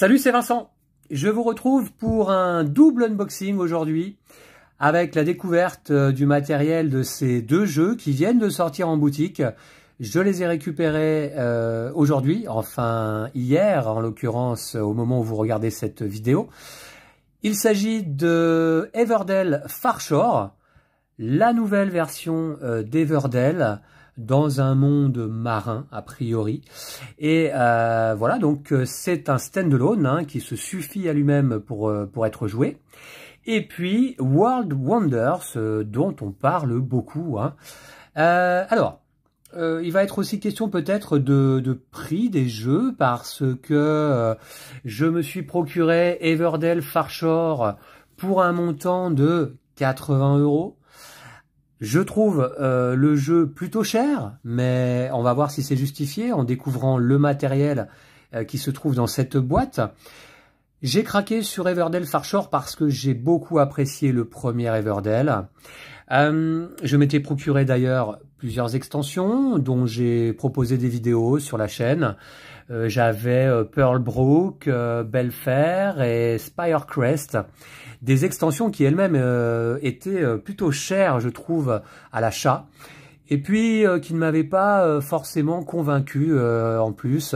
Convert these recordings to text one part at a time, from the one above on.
Salut, c'est Vincent. Je vous retrouve pour un double unboxing aujourd'hui avec la découverte euh, du matériel de ces deux jeux qui viennent de sortir en boutique. Je les ai récupérés euh, aujourd'hui, enfin hier en l'occurrence au moment où vous regardez cette vidéo. Il s'agit de Everdell Farshore, la nouvelle version euh, d'Everdell dans un monde marin, a priori. Et euh, voilà, donc euh, c'est un standalone hein, qui se suffit à lui-même pour, euh, pour être joué. Et puis, World Wonders, dont on parle beaucoup. Hein. alors, il va être aussi question peut-être de, prix des jeux parce que je me suis procuré Everdell Farshore pour un montant de 80 euros. Je trouve euh, le jeu plutôt cher, mais on va voir si c'est justifié en découvrant le matériel euh, qui se trouve dans cette boîte. J'ai craqué sur Everdell Farshore parce que j'ai beaucoup apprécié le premier Everdell. Euh, je m'étais procuré d'ailleurs plusieurs extensions dont j'ai proposé des vidéos sur la chaîne. J'avais Pearl Brook, Belfair et Spirecrest des extensions qui elles-mêmes euh, étaient euh, plutôt chères, je trouve, à l'achat, et puis euh, qui ne m'avaient pas forcément convaincu en plus.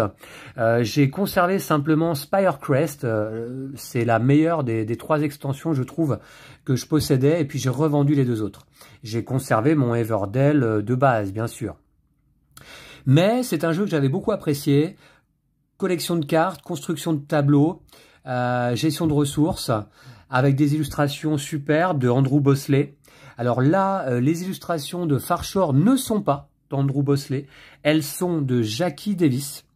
J'ai conservé simplement Spirecrest, c'est la meilleure des, trois extensions, je trouve, que je possédais, et puis j'ai revendu les deux autres. J'ai conservé mon Everdell de base, bien sûr. Mais c'est un jeu que j'avais beaucoup apprécié. Collection de cartes, construction de tableaux, gestion de ressources avec des illustrations superbes de Andrew Bosley. Alors là, euh, les illustrations de Farshore ne sont pas d'Andrew Bosley, elles sont de Jackie Davis.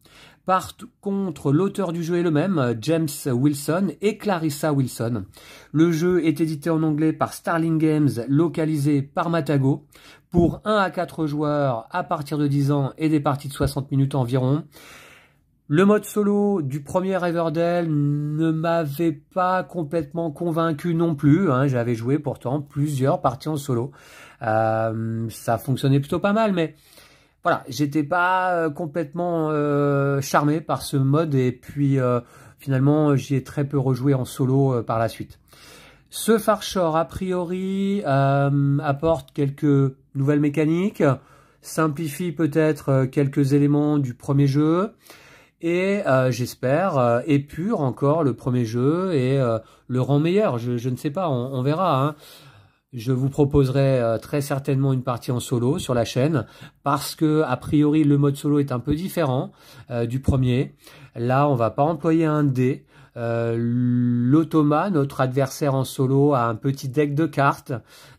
Par contre, l'auteur du jeu est le même, euh, James Wilson et Clarissa Wilson. Le jeu est édité en anglais par Starling Games, localisé par Matago, pour 1 à 4 joueurs à partir de 10 ans et des parties de 60 minutes environ. Le mode solo du premier Everdell ne m'avait pas complètement convaincu non plus. Hein. J'avais joué pourtant plusieurs parties en solo. Euh, ça fonctionnait plutôt pas mal, mais voilà, j'étais pas euh, complètement euh, charmé par ce mode. Et puis finalement, j'y ai très peu rejoué en solo par la suite. Ce Farshore, a priori, apporte quelques nouvelles mécaniques, simplifie peut-être quelques éléments du premier jeu et euh, j'espère euh, épure encore le premier jeu et euh, le rend meilleur. Je, ne sais pas, on, verra. Hein. Je vous proposerai euh, très certainement une partie en solo sur la chaîne parce que a priori le mode solo est un peu différent du premier. Là, on va pas employer un dé. L'automa, notre adversaire en solo, a un petit deck de cartes,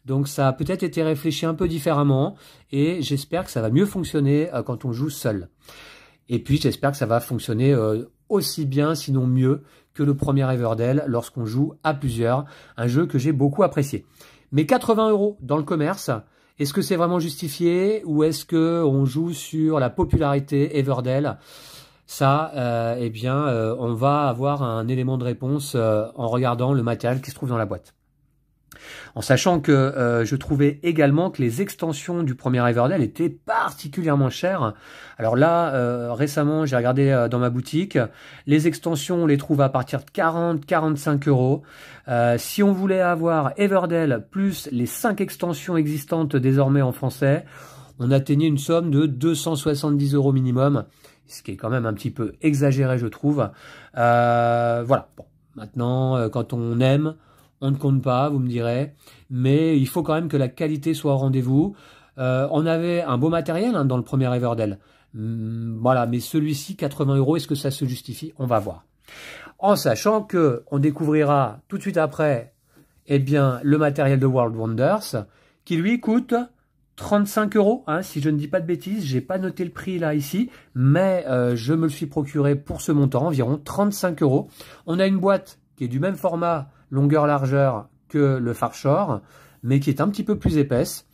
donc ça a peut-être été réfléchi un peu différemment et j'espère que ça va mieux fonctionner quand on joue seul. Et puis j'espère que ça va fonctionner euh, aussi bien, sinon mieux, que le premier Everdell lorsqu'on joue à plusieurs, un jeu que j'ai beaucoup apprécié. Mais 80 euros dans le commerce, est-ce que c'est vraiment justifié ou est-ce que on joue sur la popularité Everdell Ça, euh, eh bien, euh, on va avoir un élément de réponse en regardant le matériel qui se trouve dans la boîte. En sachant que euh, je trouvais également que les extensions du premier Everdell étaient particulièrement chères. Alors là, euh, récemment, j'ai regardé euh, dans ma boutique, les extensions, on les trouve à partir de 40-45 euros. si on voulait avoir Everdell plus les 5 extensions existantes désormais en français, on atteignait une somme de 270 euros minimum, ce qui est quand même un petit peu exagéré, je trouve. voilà, bon, maintenant, quand on aime on ne compte pas, vous me direz, mais il faut quand même que la qualité soit au rendez-vous. Euh, on avait un beau matériel hein, dans le premier Everdell. Hmm, voilà, mais celui-ci, 80 euros, est-ce que ça se justifie On va voir. En sachant que on découvrira tout de suite après eh bien, le matériel de World Wonders, qui lui coûte 35 euros, hein, si je ne dis pas de bêtises, j'ai pas noté le prix là ici, mais euh, je me le suis procuré pour ce montant environ 35 euros. On a une boîte qui est du même format longueur-largeur que le Farshore mais qui est un petit peu plus épaisse.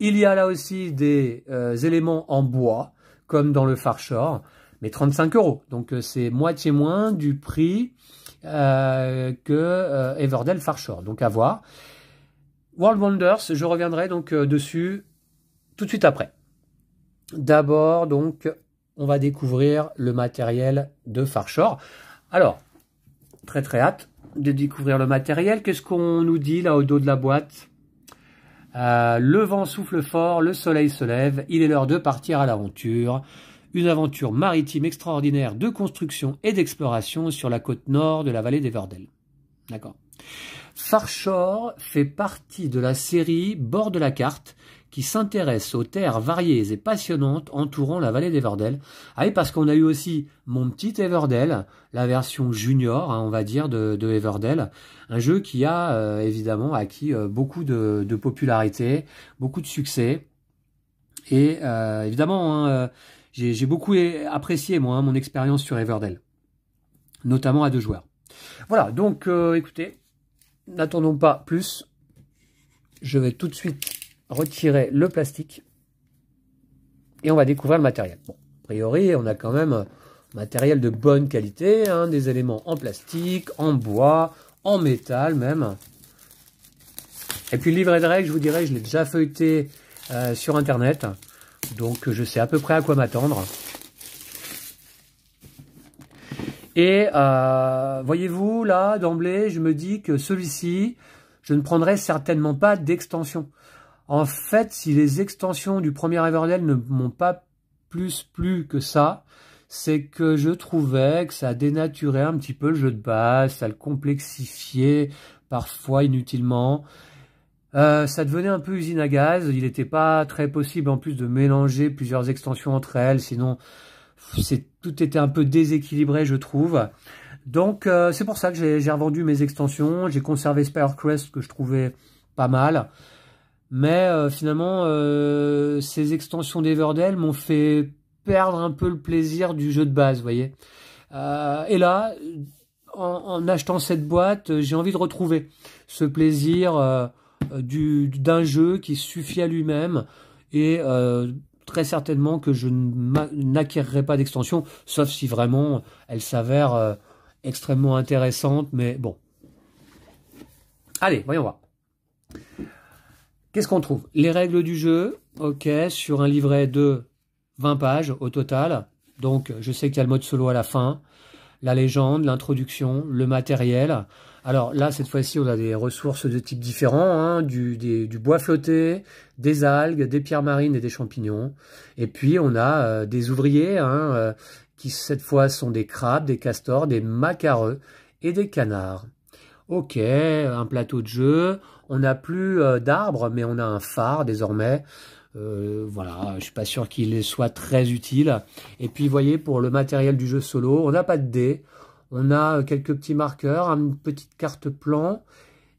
Il y a là aussi des euh, éléments en bois, comme dans le Farshore mais 35 euros. Donc euh, c'est moitié moins du prix euh, que Everdell Farshore Donc à voir. World Wonders, je reviendrai donc dessus tout de suite après. D'abord, donc, on va découvrir le matériel de Farshore. Alors, très très hâte de découvrir le matériel. Qu'est-ce qu'on nous dit là au dos de la boîte euh, Le vent souffle fort, le soleil se lève, il est l'heure de partir à l'aventure. Une aventure maritime extraordinaire de construction et d'exploration sur la côte nord de la vallée des Verdelles. D'accord. Farshore fait partie de la série Bord de la carte qui s'intéresse aux terres variées et passionnantes entourant la vallée d'Everdell. Ah parce qu'on a eu aussi mon petit Everdell, la version junior, hein, on va dire, de, de, Everdell, un jeu qui a euh, évidemment acquis euh, beaucoup de, popularité, beaucoup de succès, et euh, évidemment, hein, j'ai beaucoup apprécié moi hein, mon expérience sur Everdell, notamment à deux joueurs. Voilà, donc écoutez, n'attendons pas plus. Je vais tout de suite retirer le plastique et on va découvrir le matériel. a priori, on a quand même un matériel de bonne qualité, hein, des éléments en plastique, en bois, en métal même. Et puis le livret de règles, je vous dirais, je l'ai déjà feuilleté euh, sur internet, donc je sais à peu près à quoi m'attendre. Et euh, voyez-vous, là, d'emblée, je me dis que celui-ci, je ne prendrai certainement pas d'extension. En fait, si les extensions du premier Everdell ne m'ont pas plus plu que ça, c'est que je trouvais que ça dénaturait un petit peu le jeu de base, ça le complexifiait parfois inutilement. Euh, ça devenait un peu usine à gaz, il n'était pas très possible en plus de mélanger plusieurs extensions entre elles, sinon tout était un peu déséquilibré je trouve. Donc euh, c'est pour ça que j'ai revendu mes extensions, j'ai conservé Spirecrest que je trouvais pas mal. Mais euh, finalement, euh, ces extensions d'Everdell m'ont fait perdre un peu le plaisir du jeu de base, vous voyez. Euh, et là, en, achetant cette boîte, j'ai envie de retrouver ce plaisir d'un jeu qui suffit à lui-même et très certainement que je n'acquérirai pas d'extension, sauf si vraiment elle s'avère extrêmement intéressante. Mais bon. Allez, voyons voir. Qu'est-ce qu'on trouve Les règles du jeu, ok, sur un livret de 20 pages au total. Donc, je sais qu'il y a le mode solo à la fin, la légende, l'introduction, le matériel. Alors là, cette fois-ci, on a des ressources de types différents, hein, du, du, bois flotté, des algues, des pierres marines et des champignons. Et puis, on a euh, des ouvriers, hein, euh, qui cette fois sont des crabes, des castors, des macareux et des canards. Ok, un plateau de jeu. On n'a plus euh, d'arbres, mais on a un phare désormais. Euh, voilà, je suis pas sûr qu'il soit très utile. Et puis, vous voyez, pour le matériel du jeu solo, on n'a pas de dés. On a euh, quelques petits marqueurs, une petite carte plan,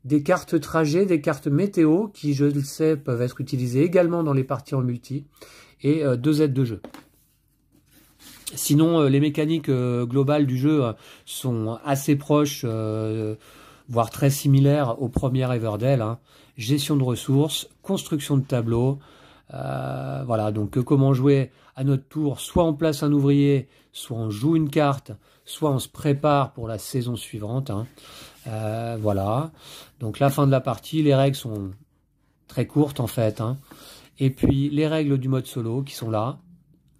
des cartes trajet, des cartes météo, qui, je le sais, peuvent être utilisées également dans les parties en multi, et deux aides de jeu. Sinon, les mécaniques globales du jeu sont assez proches voire très similaire au premier Everdell. Hein. Gestion de ressources, construction de tableaux. Euh, voilà, donc euh, comment jouer à notre tour Soit on place un ouvrier, soit on joue une carte, soit on se prépare pour la saison suivante. Hein. Euh, voilà, donc la fin de la partie, les règles sont très courtes en fait. Hein. Et puis les règles du mode solo qui sont là.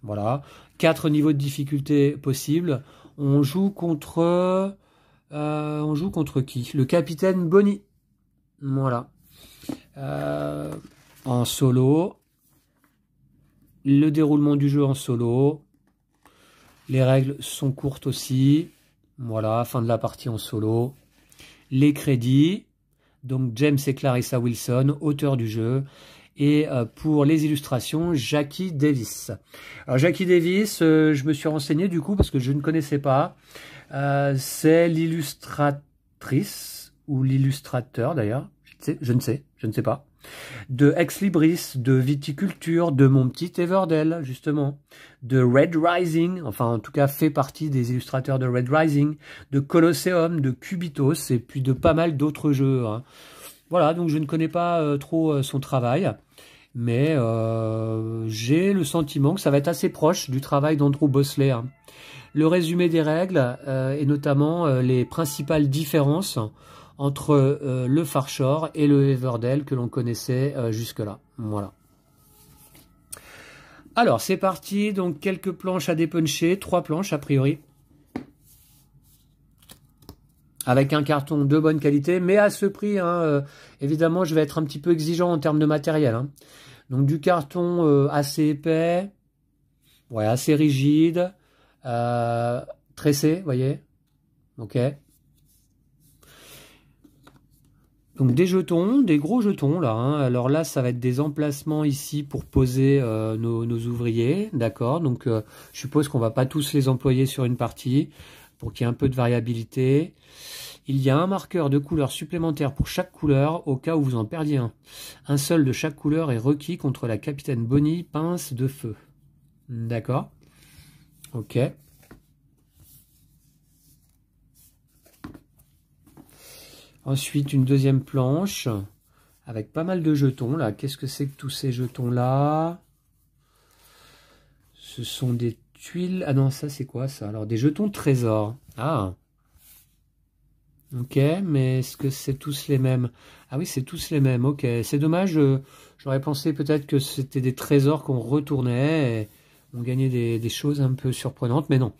Voilà, quatre niveaux de difficulté possibles. On joue contre euh, on joue contre qui Le capitaine Bonnie. Voilà. Euh, en solo. Le déroulement du jeu en solo. Les règles sont courtes aussi. Voilà, fin de la partie en solo. Les crédits. Donc James et Clarissa Wilson, auteur du jeu et euh, pour les illustrations, Jackie Davis. Alors Jackie Davis, euh, je me suis renseigné du coup parce que je ne connaissais pas. Euh, c'est l'illustratrice ou l'illustrateur d'ailleurs, je ne sais, je ne sais pas de Ex Libris, de Viticulture, de Mon Petit Everdell, justement, de Red Rising, enfin en tout cas fait partie des illustrateurs de Red Rising, de Colosseum, de Cubitos, et puis de pas mal d'autres jeux. Hein. Voilà, donc je ne connais pas trop son travail mais euh, j'ai le sentiment que ça va être assez proche du travail d'Andrew Bosley. Le résumé des règles euh, et notamment euh, les principales différences entre le Farshore et le Everdell que l'on connaissait jusque-là. Voilà. Alors c'est parti, donc quelques planches à dépuncher, trois planches a priori avec un carton de bonne qualité, mais à ce prix, hein, euh, évidemment, je vais être un petit peu exigeant en termes de matériel. Hein. Donc du carton euh, assez épais, ouais, assez rigide, euh, tressé, vous voyez. Ok. Donc des jetons, des gros jetons là. Hein. Alors là, ça va être des emplacements ici pour poser nos, nos, ouvriers, d'accord. Donc je suppose qu'on va pas tous les employer sur une partie pour qu'il y ait un peu de variabilité. Il y a un marqueur de couleur supplémentaire pour chaque couleur au cas où vous en perdiez un. Un seul de chaque couleur est requis contre la capitaine Bonnie pince de feu. D'accord Ok. Ensuite, une deuxième planche avec pas mal de jetons. là. Qu'est-ce que c'est que tous ces jetons-là Ce sont des tuiles. Ah non, ça c'est quoi ça Alors des jetons de trésors. Ah. Ok, mais est-ce que c'est tous les mêmes Ah oui, c'est tous les mêmes, ok. C'est dommage, euh, j'aurais pensé peut-être que c'était des trésors qu'on retournait et on gagnait des, choses un peu surprenantes, mais non.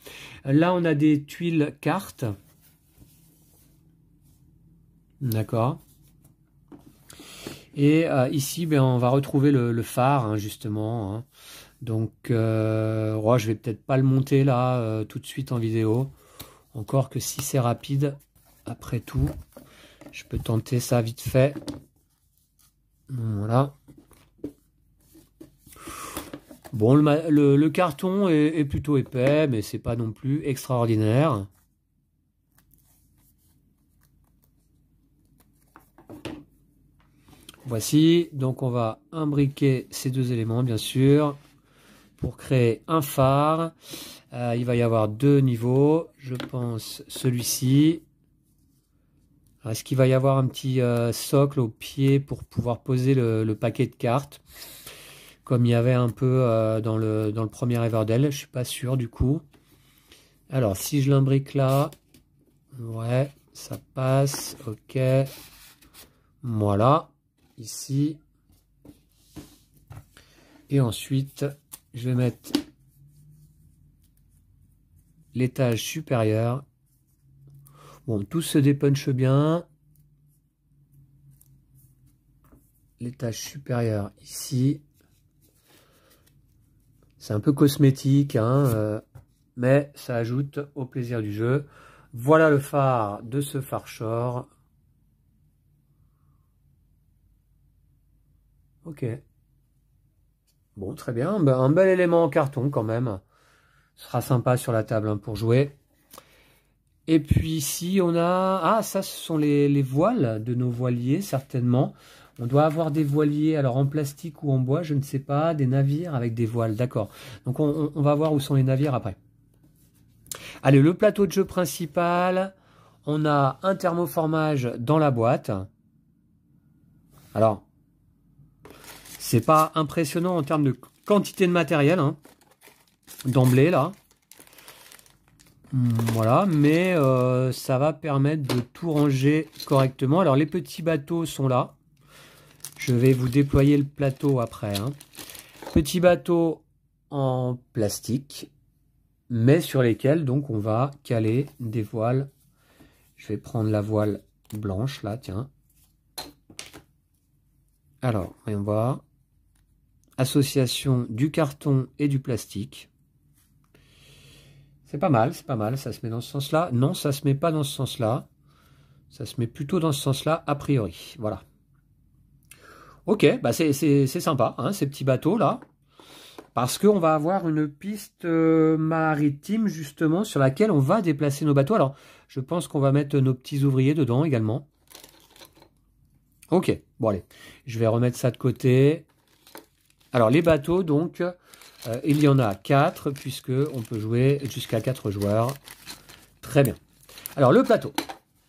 Là, on a des tuiles cartes. D'accord. Et euh, ici, ben, on va retrouver le, phare, hein, justement. Hein. Donc, euh, ne je vais peut-être pas le monter là euh, tout de suite en vidéo. Encore que si c'est rapide, après tout, je peux tenter ça vite fait. Voilà. Bon, le, carton est, est, plutôt épais, mais c'est pas non plus extraordinaire. Voici, donc on va imbriquer ces deux éléments, bien sûr pour créer un phare. Euh, il va y avoir deux niveaux. Je pense celui-ci. Est-ce qu'il va y avoir un petit euh, socle au pied pour pouvoir poser le, paquet de cartes Comme il y avait un peu euh, dans, le, dans le premier Everdell. Je suis pas sûr du coup. Alors, si je l'imbrique là... Ouais, ça passe. Ok. Voilà. Ici. Et ensuite, je vais mettre l'étage supérieur. Bon, tout se dépunche bien. L'étage supérieur ici. C'est un peu cosmétique, hein, euh, mais ça ajoute au plaisir du jeu. Voilà le phare de ce phare shore. Ok. Bon, très bien. Bah, un bel élément en carton quand même. Ce sera sympa sur la table hein, pour jouer. Et puis ici, on a... Ah, ça, ce sont les, voiles de nos voiliers, certainement. On doit avoir des voiliers, alors en plastique ou en bois, je ne sais pas, des navires avec des voiles, d'accord. Donc on, on, va voir où sont les navires après. Allez, le plateau de jeu principal. On a un thermoformage dans la boîte. Alors, c'est pas impressionnant en termes de quantité de matériel, hein, d'emblée là. Hmm, voilà, mais euh, ça va permettre de tout ranger correctement. Alors les petits bateaux sont là. Je vais vous déployer le plateau après. Hein. Petits bateaux en plastique, mais sur lesquels donc on va caler des voiles. Je vais prendre la voile blanche là, tiens. Alors, voyons voir association du carton et du plastique. C'est pas mal, c'est pas mal, ça se met dans ce sens-là. Non, ça se met pas dans ce sens-là. Ça se met plutôt dans ce sens-là, a priori. Voilà. Ok, bah c'est sympa, hein, ces petits bateaux-là. Parce qu'on va avoir une piste euh, maritime, justement, sur laquelle on va déplacer nos bateaux. Alors, je pense qu'on va mettre nos petits ouvriers dedans également. Ok, bon allez, je vais remettre ça de côté. Alors les bateaux, donc, euh, il y en a 4, puisque on peut jouer jusqu'à 4 joueurs. Très bien. Alors le plateau,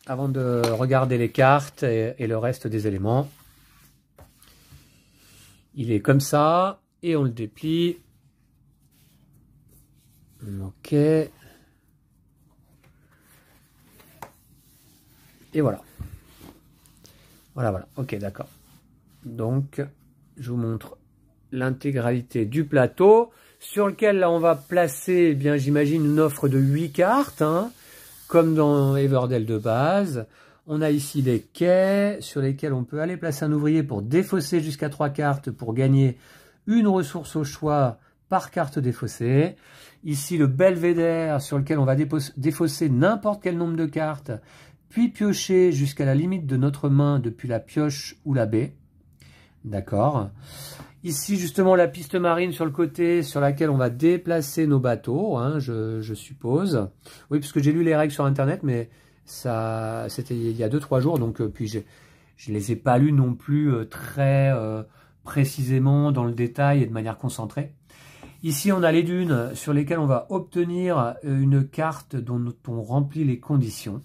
avant de regarder les cartes et, et le reste des éléments. Il est comme ça, et on le déplie. Ok. Et voilà. Voilà, voilà. Ok, d'accord. Donc, je vous montre l'intégralité du plateau, sur lequel on va placer, eh bien j'imagine, une offre de 8 cartes, hein. comme dans Everdell de base. On a ici des quais sur lesquels on peut aller placer un ouvrier pour défausser jusqu'à 3 cartes pour gagner une ressource au choix par carte défaussée. Ici, le belvédère sur lequel on va défausser n'importe quel nombre de cartes, puis piocher jusqu'à la limite de notre main depuis la pioche ou la baie. D'accord Ici, justement, la piste marine sur le côté sur laquelle on va déplacer nos bateaux, hein, je, suppose. Oui, puisque j'ai lu les règles sur Internet, mais ça, c'était il y a 2-3 jours, donc euh, puis je ne les ai pas lues non plus euh, très euh, précisément dans le détail et de manière concentrée. Ici, on a les dunes sur lesquelles on va obtenir une carte dont on remplit les conditions.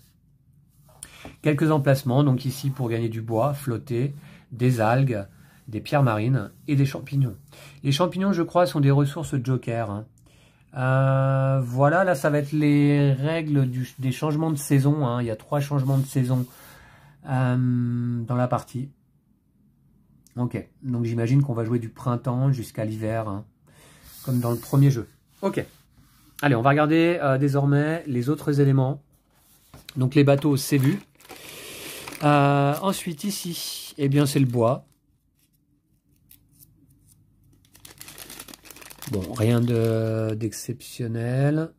Quelques emplacements, donc ici pour gagner du bois, flotter, des algues, des pierres marines et des champignons. Les champignons, je crois, sont des ressources joker. Hein. Euh, voilà, là, ça va être les règles du, des changements de saison. Hein. Il y a trois changements de saison euh, dans la partie. Ok, donc j'imagine qu'on va jouer du printemps jusqu'à l'hiver, hein. comme dans le premier jeu. Ok, allez, on va regarder euh, désormais les autres éléments. Donc les bateaux, c'est vu. ensuite, ici, et eh bien, c'est le bois. Bon, rien d'exceptionnel.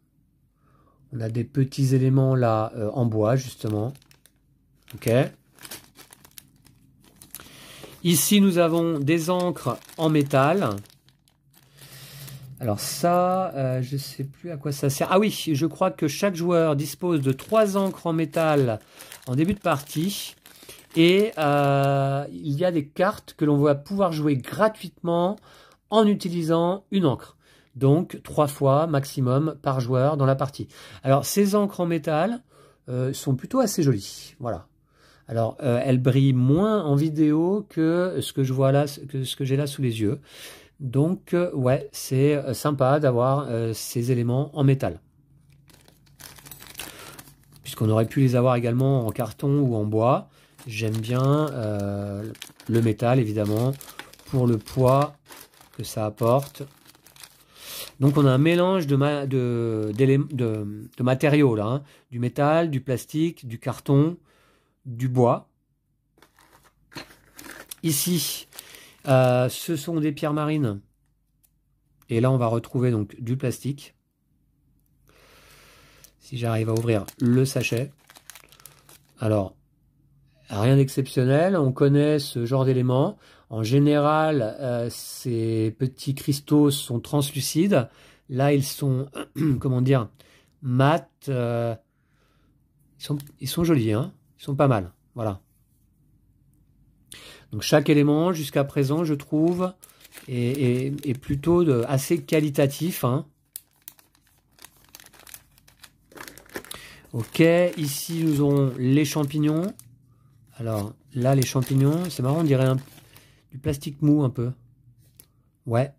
On a des petits éléments là euh, en bois, justement. Ok. Ici, nous avons des encres en métal. Alors ça, euh, je ne sais plus à quoi ça sert. Ah oui, je crois que chaque joueur dispose de trois encres en métal en début de partie. Et euh, il y a des cartes que l'on va pouvoir jouer gratuitement en utilisant une encre. Donc trois fois maximum par joueur dans la partie. Alors ces encres en métal euh, sont plutôt assez jolies. Voilà. Alors elle euh, elles brillent moins en vidéo que ce que je vois là, que ce que j'ai là sous les yeux. Donc euh, ouais, c'est sympa d'avoir ces éléments en métal. Puisqu'on aurait pu les avoir également en carton ou en bois. J'aime bien le métal évidemment pour le poids que ça apporte. Donc on a un mélange de, matériaux là, hein. du métal, du plastique, du carton, du bois. Ici, euh, ce sont des pierres marines. Et là, on va retrouver donc du plastique. Si j'arrive à ouvrir le sachet. Alors, rien d'exceptionnel. On connaît ce genre d'éléments. En général, euh, ces petits cristaux sont translucides. Là, ils sont, comment dire, mat. Euh, ils, sont, jolis, hein ils sont pas mal. Voilà. Donc chaque élément, jusqu'à présent, je trouve, est, plutôt de, assez qualitatif. Hein. ok, ici nous avons les champignons. Alors là, les champignons, c'est marrant, on dirait un du plastique mou un peu. Ouais.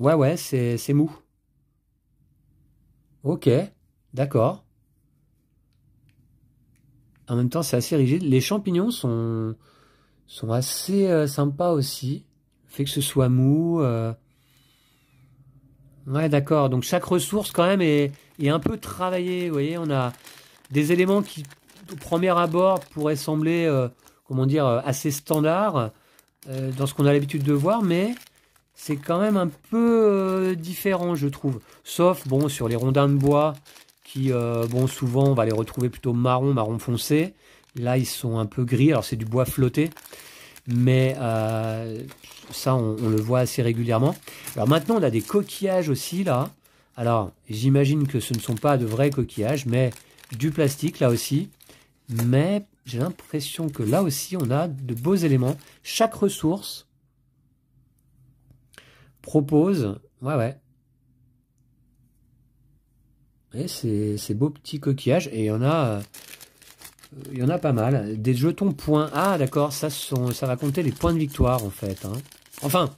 Ouais, ouais, c'est mou. Ok, d'accord. En même temps, c'est assez rigide. Les champignons sont, sont assez euh, sympas aussi. Le fait que ce soit mou. Euh. Ouais, d'accord. Donc chaque ressource quand même est, est un peu travaillée. voyez, on a des éléments qui, au premier abord, pourraient sembler, euh, comment dire, assez standard euh, dans ce qu'on a l'habitude de voir, mais c'est quand même un peu euh, différent, je trouve. Sauf, bon, sur les rondins de bois, qui, euh, bon, souvent, on va les retrouver plutôt marron, marron foncé. Là, ils sont un peu gris, alors c'est du bois flotté. Mais ça, on, le voit assez régulièrement. Alors maintenant, on a des coquillages aussi, là. Alors, j'imagine que ce ne sont pas de vrais coquillages, mais du plastique, là aussi. Mais j'ai l'impression que là aussi, on a de beaux éléments. Chaque ressource propose... Ouais, ouais. Et ces, beaux petits coquillages. Et il y en a... Euh, il y en a pas mal. Des jetons points. Ah, d'accord, ça, ça va compter les points de victoire, en fait. Hein. Enfin,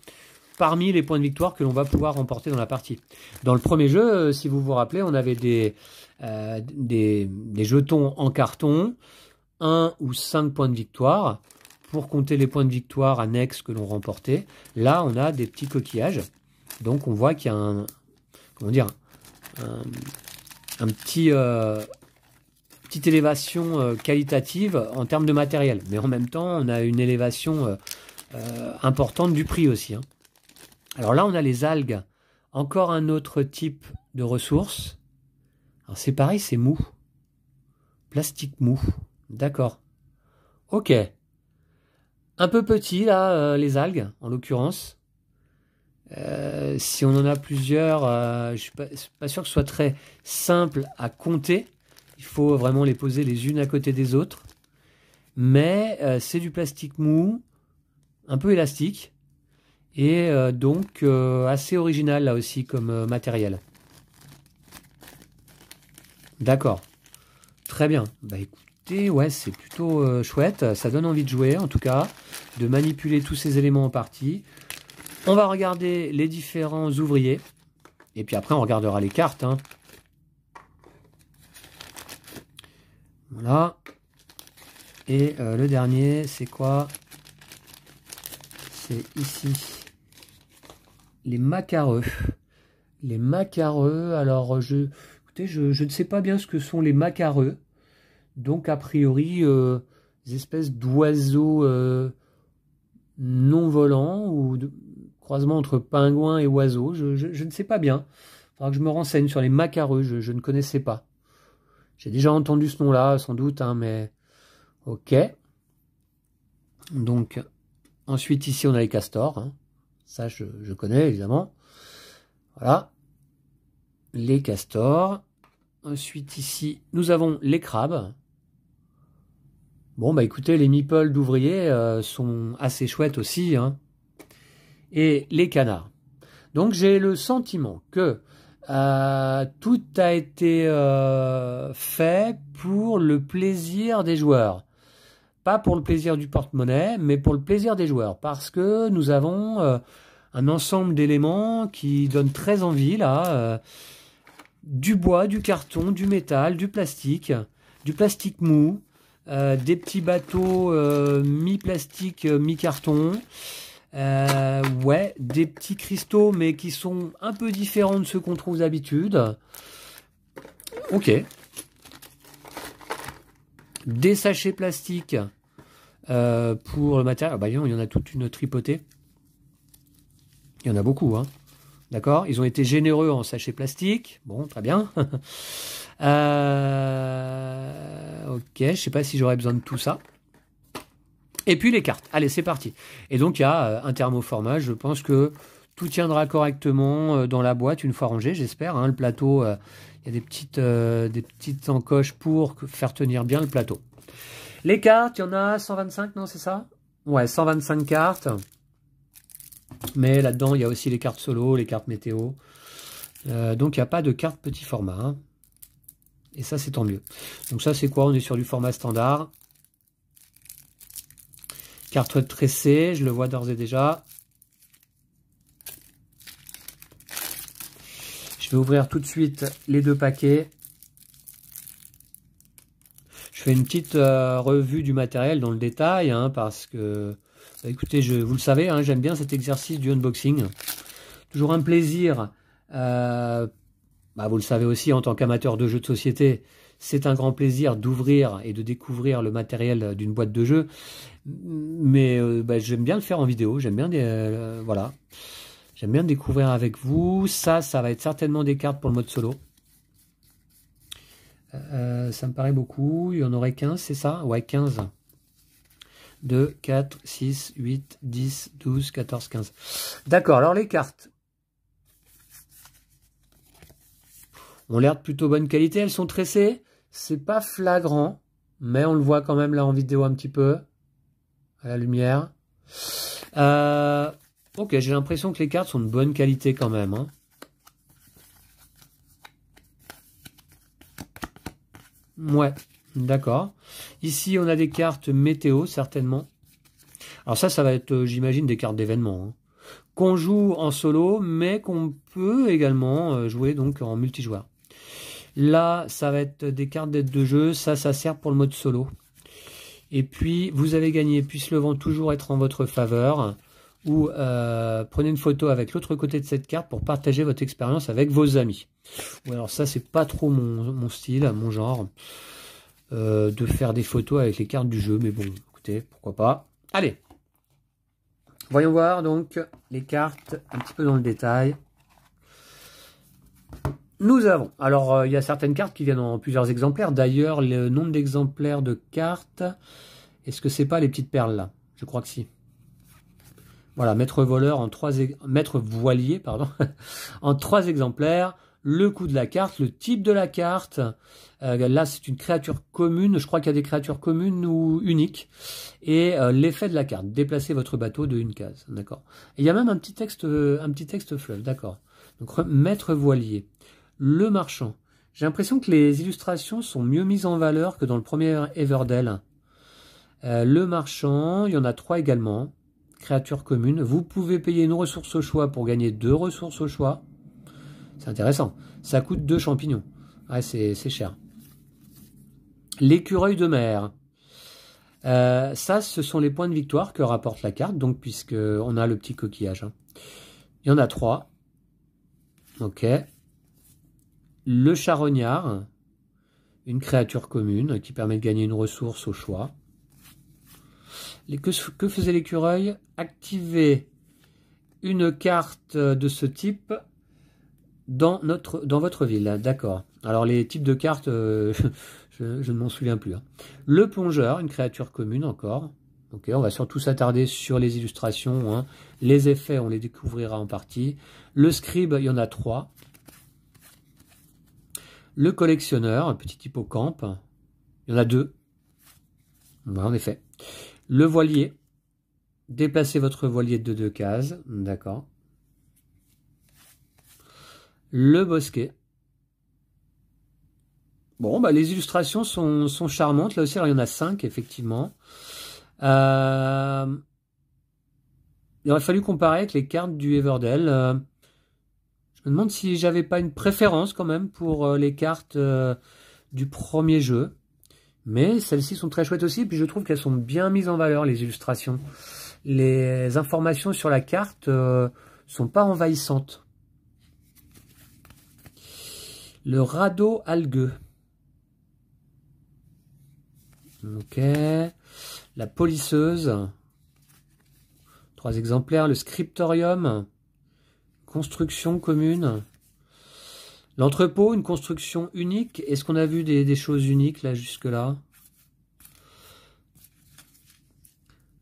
parmi les points de victoire que l'on va pouvoir remporter dans la partie. Dans le premier jeu, euh, si vous vous rappelez, on avait des, euh, des jetons en carton un ou cinq points de victoire pour compter les points de victoire annexes que l'on remportait. Là, on a des petits coquillages. Donc, on voit qu'il y a un, comment dire, un, petit, euh, petite élévation euh, qualitative en termes de matériel. Mais en même temps, on a une élévation euh, importante du prix aussi. Hein. Alors là, on a les algues. Encore un autre type de ressources. c'est pareil, c'est mou. Plastique mou. D'accord. Ok. Un peu petit, là, euh, les algues, en l'occurrence. Euh, si on en a plusieurs, euh, je ne suis, pas sûr que ce soit très simple à compter. Il faut vraiment les poser les unes à côté des autres. Mais c'est du plastique mou, un peu élastique, et donc assez original là aussi comme matériel. D'accord. Très bien. Bah écoute, ouais, c'est plutôt euh, chouette. Ça donne envie de jouer, en tout cas, de manipuler tous ces éléments en partie. On va regarder les différents ouvriers. Et puis après, on regardera les cartes. Hein. Voilà. Et euh, le dernier, c'est quoi C'est ici. Les macareux. Les macareux. Alors, je, écoutez, je, je ne sais pas bien ce que sont les macareux. Donc a priori, euh, des espèces d'oiseaux euh, non volants ou de, croisement entre pingouins et oiseaux, je, ne sais pas bien. Il faudra que je me renseigne sur les macareux, je, ne connaissais pas. J'ai déjà entendu ce nom-là, sans doute, hein, mais ok. Donc ensuite ici on a les castors, hein. ça je connais évidemment. Voilà, les castors. Ensuite ici, nous avons les crabes. Bon, bah écoutez, les meeples d'ouvriers euh, sont assez chouettes aussi. Hein. Et les canards. Donc j'ai le sentiment que euh, tout a été euh, fait pour le plaisir des joueurs. Pas pour le plaisir du porte-monnaie, mais pour le plaisir des joueurs. Parce que nous avons un ensemble d'éléments qui donnent très envie, là. du bois, du carton, du métal, du plastique, du plastique mou, euh, des petits bateaux euh, mi-plastique, euh, mi-carton. ouais, des petits cristaux, mais qui sont un peu différents de ceux qu'on trouve d'habitude. Ok. Des sachets plastiques pour le matériel. Ah bah il y en a toute une tripotée. Il y en a beaucoup, hein. D'accord Ils ont été généreux en sachets plastiques. Bon, très bien. Euh, ok, je sais pas si j'aurais besoin de tout ça. Et puis les cartes. Allez, c'est parti. Et donc il y a euh, un thermoformat. Je pense que tout tiendra correctement euh, dans la boîte une fois rangé, j'espère. Hein. Le plateau, il y a des petites, des petites encoches pour faire tenir bien le plateau. Les cartes, il y en a 125, non, c'est ça Ouais, 125 cartes. Mais là-dedans, il y a aussi les cartes solo, les cartes météo. donc, il n'y a pas de cartes petit format. Hein. Et ça, c'est tant mieux. Donc ça, c'est quoi On est sur du format standard. Carte tressée, je le vois d'ores et déjà. Je vais ouvrir tout de suite les deux paquets. Je fais une petite euh, revue du matériel dans le détail, hein, parce que, bah, écoutez, je, vous le savez, hein, j'aime bien cet exercice du unboxing. Toujours un plaisir euh, bah, vous le savez aussi, en tant qu'amateur de jeux de société, c'est un grand plaisir d'ouvrir et de découvrir le matériel d'une boîte de jeux. Mais euh, bah, j'aime bien le faire en vidéo, j'aime bien, euh, voilà. j'aime bien découvrir avec vous. Ça, ça va être certainement des cartes pour le mode solo. Euh, ça me paraît beaucoup. Il y en aurait 15, c'est ça Ouais, 15. 2, 4, 6, 8, 10, 12, 14, 15. D'accord, alors les cartes. On l'air de plutôt bonne qualité. Elles sont tressées. C'est pas flagrant, mais on le voit quand même là en vidéo un petit peu à la lumière. Euh, ok, j'ai l'impression que les cartes sont de bonne qualité quand même. Hein. Ouais, d'accord. Ici, on a des cartes météo, certainement. Alors ça, ça va être, euh, j'imagine, des cartes d'événements. Hein, qu'on joue en solo, mais qu'on peut également euh, jouer donc en multijoueur. Là, ça va être des cartes d'aide de jeu. Ça, ça sert pour le mode solo. Et puis, vous avez gagné. Puisse le vent toujours être en votre faveur. Ou euh, prenez une photo avec l'autre côté de cette carte pour partager votre expérience avec vos amis. Ou alors ça, c'est pas trop mon, style, mon genre, euh, de faire des photos avec les cartes du jeu. Mais bon, écoutez, pourquoi pas. Allez, voyons voir donc les cartes un petit peu dans le détail. Nous avons. Alors, euh, il y a certaines cartes qui viennent en plusieurs exemplaires. D'ailleurs, le nombre d'exemplaires de cartes, est-ce que c'est pas les petites perles là Je crois que si. Voilà, maître voleur en trois, maître voilier, pardon, en trois exemplaires. Le coût de la carte, le type de la carte. Euh, là, c'est une créature commune. Je crois qu'il y a des créatures communes ou uniques. Et euh, l'effet de la carte. Déplacez votre bateau de une case. D'accord. Il y a même un petit texte, un petit texte fleuve. D'accord. Donc, maître voilier. Le Marchand. J'ai l'impression que les illustrations sont mieux mises en valeur que dans le premier Everdell. Euh, le Marchand, il y en a trois également. Créature commune. Vous pouvez payer une ressource au choix pour gagner deux ressources au choix. C'est intéressant. Ça coûte deux champignons. c'est cher. L'écureuil de mer. Euh, ça, ce sont les points de victoire que rapporte la carte, donc puisque on a le petit coquillage. Hein. Il y en a trois. Ok le charognard, une créature commune qui permet de gagner une ressource au choix. que, faisait l'écureuil Activer une carte de ce type dans, notre, dans votre ville. D'accord. Alors les types de cartes, euh, je, ne m'en souviens plus. Hein. Le plongeur, une créature commune encore. on va surtout s'attarder sur les illustrations. Hein. Les effets, on les découvrira en partie. Le scribe, il y en a trois. Le collectionneur, un petit hippocampe. Il y en a deux. en effet. Le voilier. Déplacez votre voilier de deux cases. D'accord. Le bosquet. Bon, bah, les illustrations sont, charmantes. Là aussi, il y en a cinq, effectivement. Euh, il aurait fallu comparer avec les cartes du Everdell. Euh, je me demande si j'avais pas une préférence quand même pour euh, les cartes euh, du premier jeu. Mais celles-ci sont très chouettes aussi, puis je trouve qu'elles sont bien mises en valeur, les illustrations. Les informations sur la carte ne euh, sont pas envahissantes. Le radeau algueux. Ok. La polisseuse. Trois exemplaires. Le scriptorium. Construction commune. L'entrepôt, une construction unique. Est-ce qu'on a vu des, choses uniques là jusque-là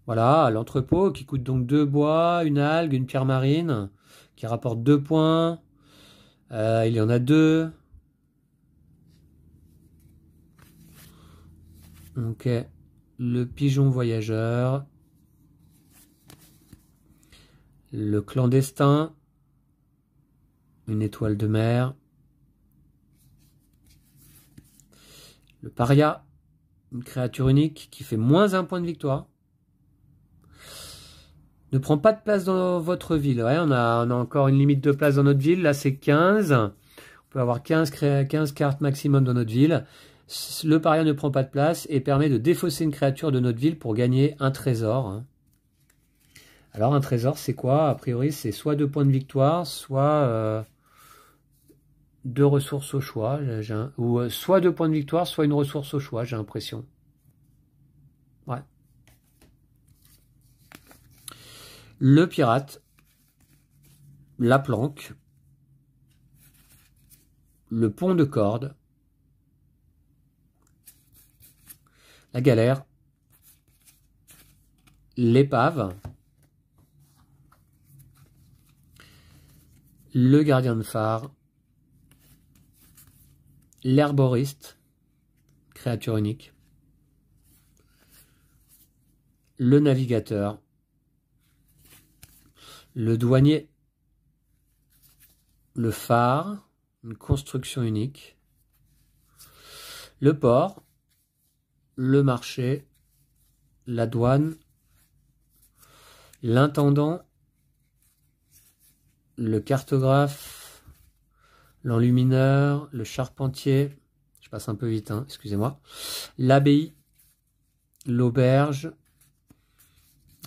Voilà, l'entrepôt qui coûte donc deux bois, une algue, une pierre marine, qui rapporte deux points. Euh, il y en a deux. Ok. Le pigeon voyageur. Le clandestin une étoile de mer, le paria, une créature unique qui fait moins un point de victoire. Ne prend pas de place dans votre ville. on, a, encore une limite de place dans notre ville. Là, c'est 15. On peut avoir 15, cartes maximum dans notre ville. Le paria ne prend pas de place et permet de défausser une créature de notre ville pour gagner un trésor. Alors, un trésor, c'est quoi A priori, c'est soit deux points de victoire, soit... Euh, deux ressources au choix, ou euh, soit deux points de victoire, soit une ressource au choix, j'ai l'impression. Ouais. Le pirate, la planque, le pont de corde, la galère, l'épave, le gardien de phare, l'herboriste, créature unique, le navigateur, le douanier, le phare, une construction unique, le port, le marché, la douane, l'intendant, le cartographe, l'enlumineur, le charpentier, je passe un peu vite, hein, excusez-moi, l'abbaye, l'auberge.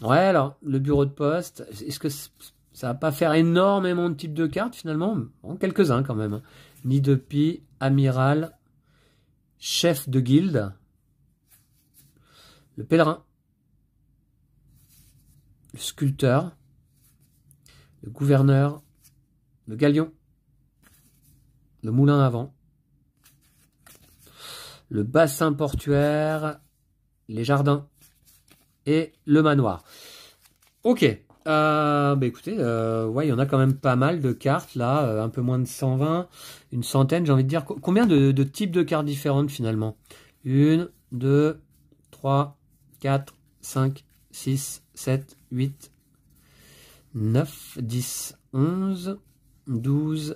Ouais, alors, le bureau de poste, est-ce que ça va pas faire énormément de types de cartes finalement quelques-uns quand même. Hein. de pie, amiral, chef de guilde, le pèlerin, le sculpteur, le gouverneur, le galion, le moulin avant, le bassin portuaire, les jardins et le manoir. Ok, euh, bah écoutez, euh, il y en a quand même pas mal de cartes là, euh, un peu moins de 120, une centaine j'ai envie de dire. Combien de types de cartes différentes finalement 1, 2, 3, 4, 5, 6, 7, 8, 9, 10, 11, 12...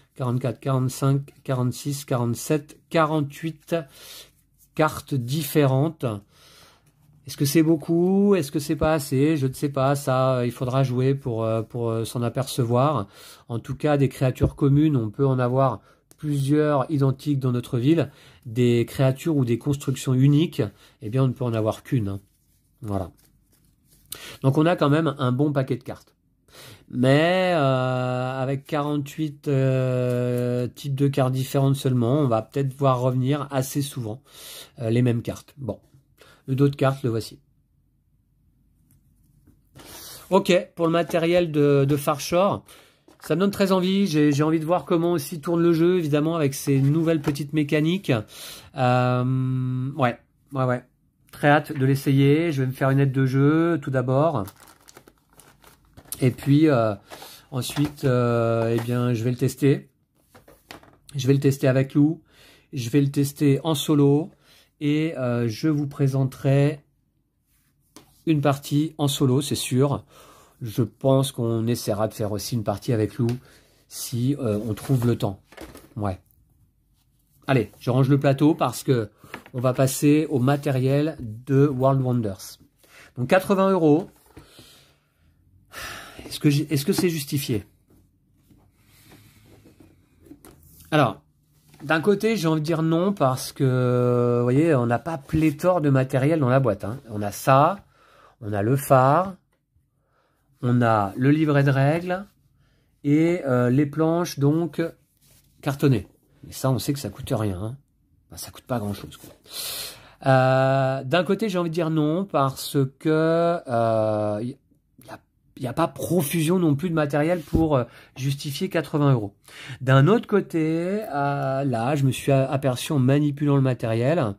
44, 45, 46, 47, 48 cartes différentes. Est-ce que c'est beaucoup Est-ce que c'est pas assez Je ne sais pas. Ça, euh, il faudra jouer pour, euh, pour euh, s'en apercevoir. En tout cas, des créatures communes, on peut en avoir plusieurs identiques dans notre ville. Des créatures ou des constructions uniques, eh bien, on ne peut en avoir qu'une. Hein. Voilà. Donc, on a quand même un bon paquet de cartes. Mais euh, avec 48 euh, types de cartes différentes seulement, on va peut-être voir revenir assez souvent euh, les mêmes cartes. Bon, d'autres cartes, le voici. Ok, pour le matériel de, Farshore, ça me donne très envie. J'ai envie de voir comment aussi tourne le jeu, évidemment, avec ces nouvelles petites mécaniques. ouais, ouais, ouais. Très hâte de l'essayer. Je vais me faire une aide de jeu, tout d'abord. Et puis euh, ensuite, euh, eh bien, je vais le tester. Je vais le tester avec Lou. Je vais le tester en solo. Et euh, je vous présenterai une partie en solo, c'est sûr. Je pense qu'on essaiera de faire aussi une partie avec Lou si on trouve le temps. Ouais. Allez, je range le plateau parce que on va passer au matériel de World Wonders. Donc 80 euros, est-ce que c'est justifié Alors, d'un côté, j'ai envie de dire non parce que, vous voyez, on n'a pas pléthore de matériel dans la boîte. Hein. On a ça, on a le phare, on a le livret de règles et euh, les planches donc cartonnées. Et ça, on sait que ça coûte rien. Ça hein. ne ça coûte pas grand-chose. Euh, d'un côté, j'ai envie de dire non parce que euh, il n'y a pas profusion non plus de matériel pour euh, justifier 80 euros. D'un autre côté, euh, là, je me suis aperçu en manipulant le matériel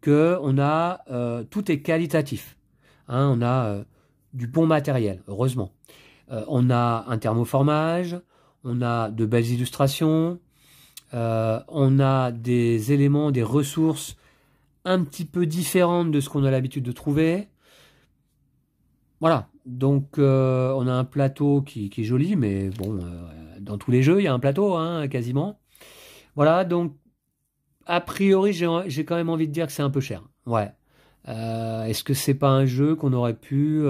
que on a euh, tout est qualitatif. Hein, on a du bon matériel, heureusement. on a un thermoformage, on a de belles illustrations, on a des éléments, des ressources un petit peu différentes de ce qu'on a l'habitude de trouver. Voilà, donc, euh, on a un plateau qui, est joli, mais bon, euh, dans tous les jeux, il y a un plateau, hein, quasiment. Voilà, donc, a priori, j'ai quand même envie de dire que c'est un peu cher. Ouais. Euh, est-ce que c'est pas un jeu qu'on aurait pu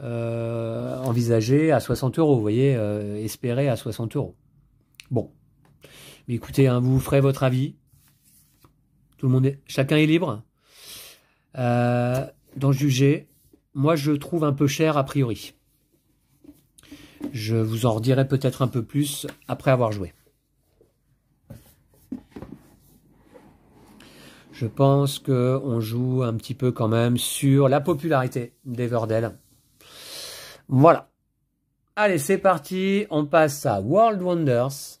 envisager à 60 euros, vous voyez, espérer à 60 euros Bon. Mais écoutez, hein, vous ferez votre avis. Tout le monde est, chacun est libre d'en juger moi je trouve un peu cher a priori. Je vous en redirai peut-être un peu plus après avoir joué. Je pense qu'on joue un petit peu quand même sur la popularité des d'Everdell. Voilà. Allez, c'est parti. On passe à World Wonders.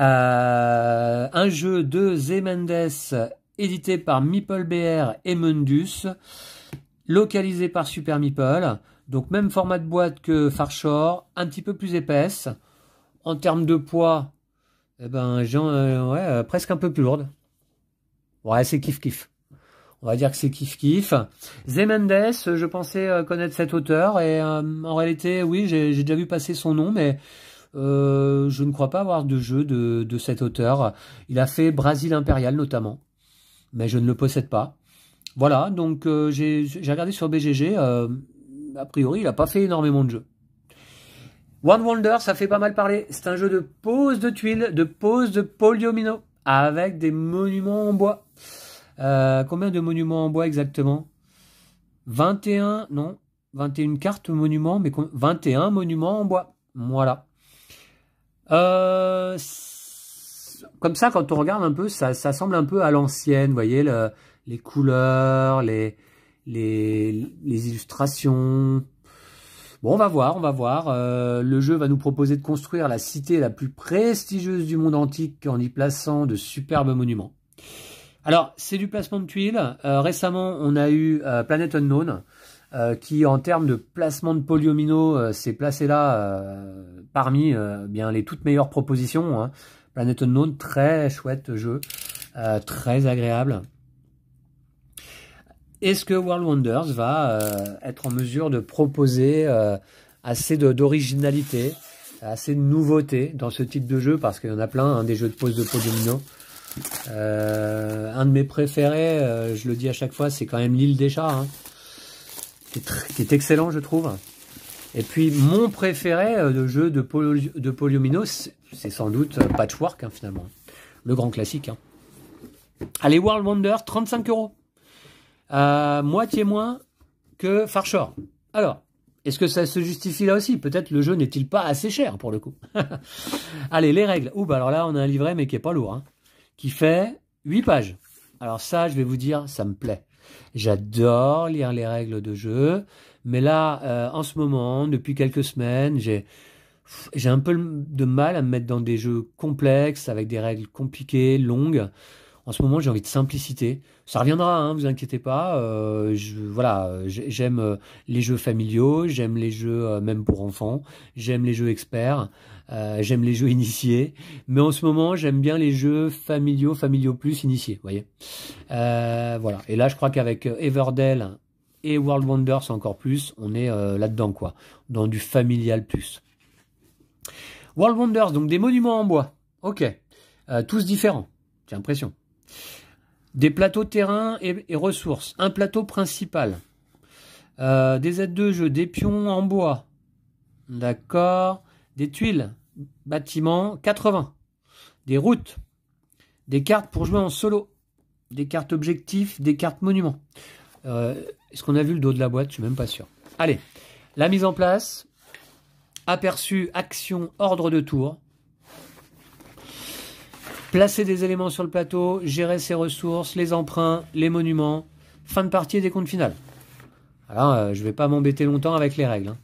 Euh, un jeu de Zemendes édité par MeepleBR et Mundus, localisé par Super Meeple. Donc même format de boîte que Farshore, un petit peu plus épaisse. En termes de poids, eh ben, euh, ouais, euh, presque un peu plus lourde. Ouais, c'est kiff kiff. On va dire que c'est kiff kiff. Zemendes, je pensais euh, connaître cet auteur et en réalité, oui, j'ai déjà vu passer son nom, mais je ne crois pas avoir de jeu de, de cet auteur. Il a fait Brasil Impérial notamment mais je ne le possède pas. Voilà, donc euh, j'ai regardé sur BGG, euh, a priori il n'a pas fait énormément de jeux. One Wonder, ça fait pas mal parler, c'est un jeu de pose de tuiles, de pose de poliomino, avec des monuments en bois. Euh, combien de monuments en bois exactement 21, non, 21 cartes monuments, mais 21 monuments en bois. Voilà. Euh, comme ça, quand on regarde un peu, ça, semble un peu à l'ancienne, vous voyez, les couleurs, les, illustrations. Bon, on va voir, on va voir. Euh, le jeu va nous proposer de construire la cité la plus prestigieuse du monde antique en y plaçant de superbes monuments. Alors, c'est du placement de tuiles. Euh, récemment, on a eu euh, Planet Unknown, qui en termes de placement de polyomino, s'est placé là parmi bien les toutes meilleures propositions. Hein. Planet Unknown, très chouette jeu, euh, très agréable. Est-ce que World Wonders va euh, être en mesure de proposer euh, assez d'originalité, assez de nouveauté dans ce type de jeu Parce qu'il y en a plein, hein, des jeux de pose de domino. un de mes préférés, je le dis à chaque fois, c'est quand même l'île des chats, hein, qui est excellent je trouve. Et puis mon préféré euh, de jeu de, Polyomino, c'est sans doute euh, Patchwork hein, finalement. Le grand classique. Hein. Allez, World Wonder, 35 euros. Euh, moitié moins que Farshore. Alors, est-ce que ça se justifie là aussi Peut-être le jeu n'est-il pas assez cher pour le coup. Allez, les règles. Ouh, bah alors là, on a un livret mais qui est pas lourd. Hein. qui fait 8 pages. Alors ça, je vais vous dire, ça me plaît. J'adore lire les règles de jeu. Mais là, euh, en ce moment, depuis quelques semaines, j'ai j'ai un peu de mal à me mettre dans des jeux complexes, avec des règles compliquées, longues. En ce moment, j'ai envie de simplicité. Ça reviendra, hein, vous inquiétez pas. Euh, je, voilà, j'aime euh, les jeux familiaux, j'aime les jeux même pour enfants, j'aime les jeux experts, j'aime les jeux initiés. Mais en ce moment, j'aime bien les jeux familiaux, familiaux plus initiés, voyez. voilà. Et là, je crois qu'avec Everdell et World Wonders encore plus, on est euh, là-dedans quoi, dans du familial plus. World Wonders, donc des monuments en bois, ok, euh, tous différents, j'ai l'impression. Des plateaux terrain et, ressources, un plateau principal, euh, des aides de jeu, des pions en bois, d'accord, des tuiles, bâtiments, 80, des routes, des cartes pour jouer en solo, des cartes objectifs, des cartes monuments. Euh, est-ce qu'on a vu le dos de la boîte Je suis même pas sûr. Allez, la mise en place, aperçu, action, ordre de tour. Placer des éléments sur le plateau, gérer ses ressources, les emprunts, les monuments, fin de partie et des comptes finales. Alors, euh, je ne vais pas m'embêter longtemps avec les règles. Hein.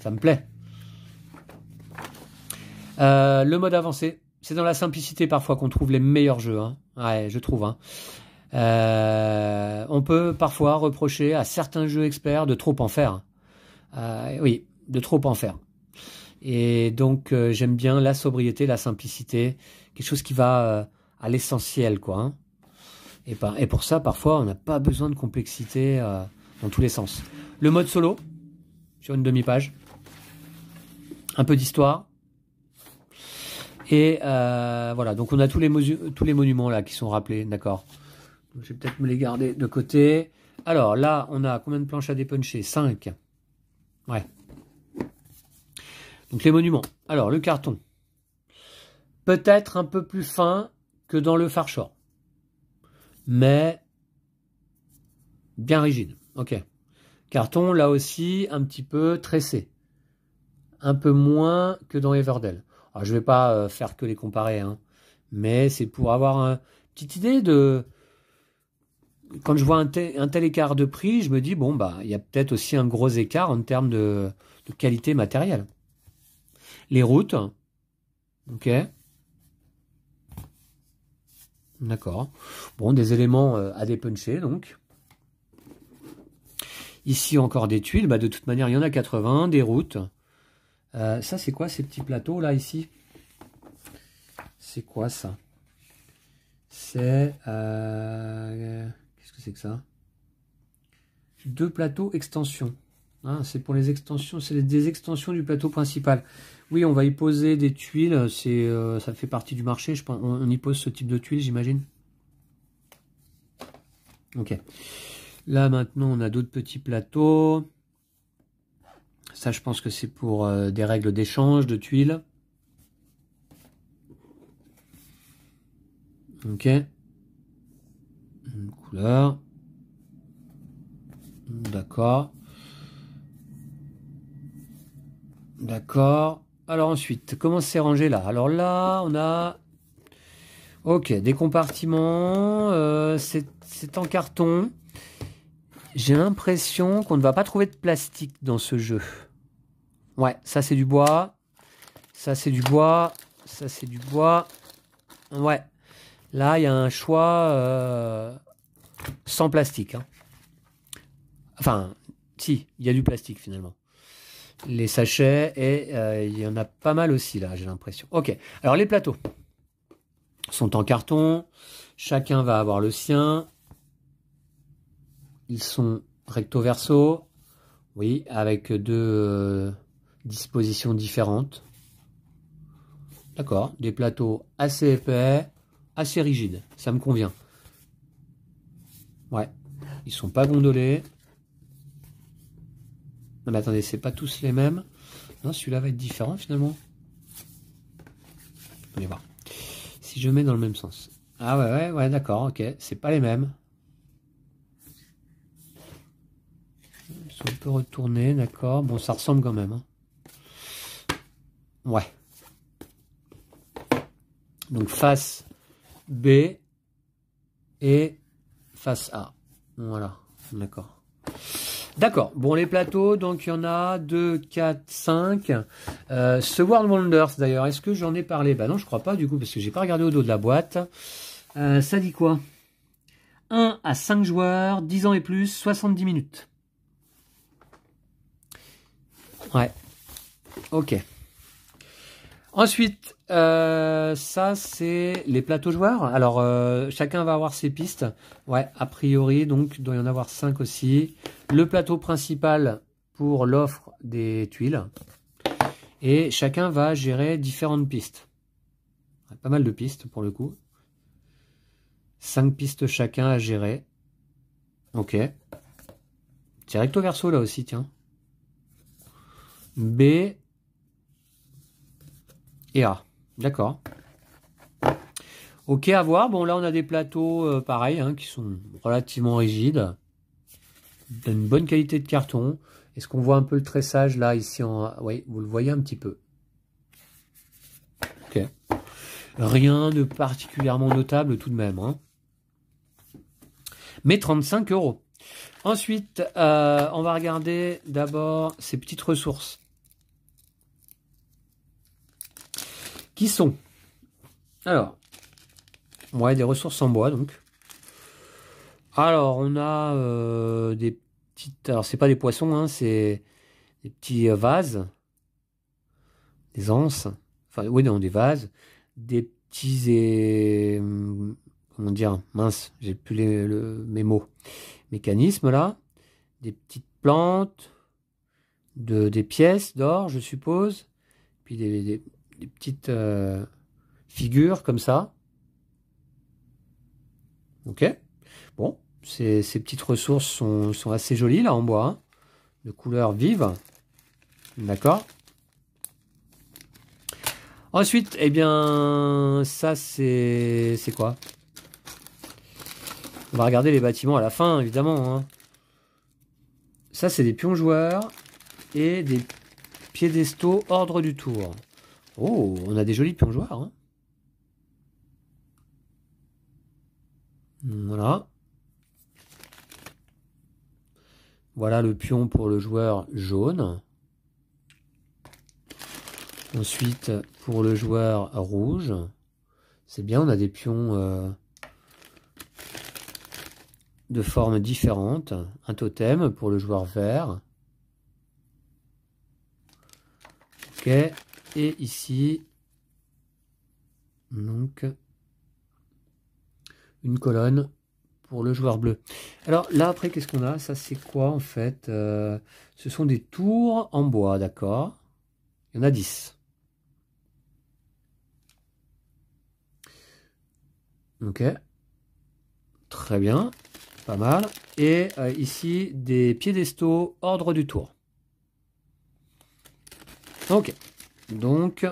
Ça me plaît. Euh, le mode avancé, c'est dans la simplicité parfois qu'on trouve les meilleurs jeux. Hein. Ouais, je trouve. Hein. Euh, on peut parfois reprocher à certains jeux experts de trop en faire. Euh, oui, de trop en faire. Et donc euh, j'aime bien la sobriété, la simplicité, quelque chose qui va à l'essentiel, quoi. Hein. Et, pour ça, parfois, on n'a pas besoin de complexité dans tous les sens. Le mode solo, sur une demi-page, un peu d'histoire, et voilà, donc on a tous les, tous les monuments là qui sont rappelés, d'accord je vais peut-être me les garder de côté. Alors là, on a combien de planches à dépuncher 5. Ouais. Donc les monuments. Alors le carton. Peut-être un peu plus fin que dans le far Mais bien rigide. Ok. Carton, là aussi, un petit peu tressé. Un peu moins que dans Everdell. Alors ah, je ne vais pas euh, faire que les comparer. Hein, mais c'est pour avoir une petite idée de quand je vois un tel, écart de prix, je me dis, bon, bah, il y a peut-être aussi un gros écart en termes de, qualité matérielle. Les routes, ok. D'accord. Bon, des éléments euh, à dépuncher, donc. Ici, encore des tuiles. Bah, de toute manière, il y en a 80, des routes. Euh, ça, c'est quoi ces petits plateaux, là, ici C'est quoi, ça C'est... Euh, c'est que ça Deux plateaux extensions. Hein, c'est pour les extensions, c'est des extensions du plateau principal. Oui, on va y poser des tuiles, c'est, euh, ça fait partie du marché, je pense, on, y pose ce type de tuiles, j'imagine. Ok. Là, maintenant, on a d'autres petits plateaux. Ça, je pense que c'est pour euh, des règles d'échange de tuiles. Ok couleur. D'accord. D'accord. Alors ensuite, comment c'est rangé là Alors là, on a... Ok, des compartiments. Euh, c'est en carton. J'ai l'impression qu'on ne va pas trouver de plastique dans ce jeu. Ouais, ça c'est du bois. Ça c'est du bois. Ça c'est du bois. Ouais. Là, il y a un choix... Euh, sans plastique. Hein. Enfin, si, il y a du plastique finalement. Les sachets, et euh, il y en a pas mal aussi là, j'ai l'impression. Ok, alors les plateaux sont en carton. Chacun va avoir le sien. Ils sont recto verso. Oui, avec deux euh, dispositions différentes. D'accord, des plateaux assez épais, assez rigides, ça me convient. Ouais. Ils sont pas gondolés. mais attendez, c'est pas tous les mêmes. Non, celui-là va être différent finalement. On va voir. Si je mets dans le même sens. Ah ouais, ouais, ouais, d'accord, ok. C'est pas les mêmes. Ils sont un peu retournés, d'accord. Bon, ça ressemble quand même. Hein. Ouais. Donc face B et face à. Voilà, d'accord. D'accord, bon les plateaux, donc il y en a 2, 4, 5. ce World Wonders d'ailleurs, est-ce que j'en ai parlé ben non, je crois pas du coup, parce que j'ai pas regardé au dos de la boîte. Euh, ça dit quoi 1 à 5 joueurs, 10 ans et plus, 70 minutes. Ouais. Ok. Ensuite, euh, ça c'est les plateaux joueurs. Alors euh, chacun va avoir ses pistes. Ouais, a priori, donc il doit y en avoir cinq aussi. Le plateau principal pour l'offre des tuiles. Et chacun va gérer différentes pistes. Pas mal de pistes pour le coup. Cinq pistes chacun à gérer. Ok. Directo verso là aussi, tiens. B, et A. D'accord. Ok, à voir. Bon, là, on a des plateaux pareil, euh, pareils, hein, qui sont relativement rigides, d'une bonne qualité de carton. Est-ce qu'on voit un peu le tressage, là, ici en... Oui, vous le voyez un petit peu. Ok. Rien de particulièrement notable, tout de même. Hein. Mais 35 euros. Ensuite, euh, on va regarder d'abord ces petites ressources. qui sont alors ouais des ressources en bois donc alors on a euh, des petites alors c'est pas des poissons hein, c'est des petits euh, vases des anses enfin oui non des vases des petits et euh, comment dire mince j'ai plus les, mes mots mécanismes là des petites plantes de, des pièces d'or, je suppose, puis des, petites euh, figures comme ça. Ok Bon, ces, petites ressources sont, assez jolies là en bois, hein. de couleur vive. D'accord Ensuite, eh bien, ça c'est quoi On va regarder les bâtiments à la fin, évidemment. Hein. Ça, c'est des pions joueurs et des piédestaux ordre du tour. Oh, on a des jolis pions joueurs. Hein. voilà. Voilà le pion pour le joueur jaune. Ensuite, pour le joueur rouge, c'est bien, on a des pions euh, de formes différentes. Un totem pour le joueur vert. Ok. Et ici, donc, une colonne pour le joueur bleu. Alors là, après, qu'est-ce qu'on a Ça, c'est quoi, en fait euh, Ce sont des tours en bois, d'accord Il y en a 10. Ok. Très bien. Pas mal. Et euh, ici, des piédestaux, ordre du tour. Ok. Donc,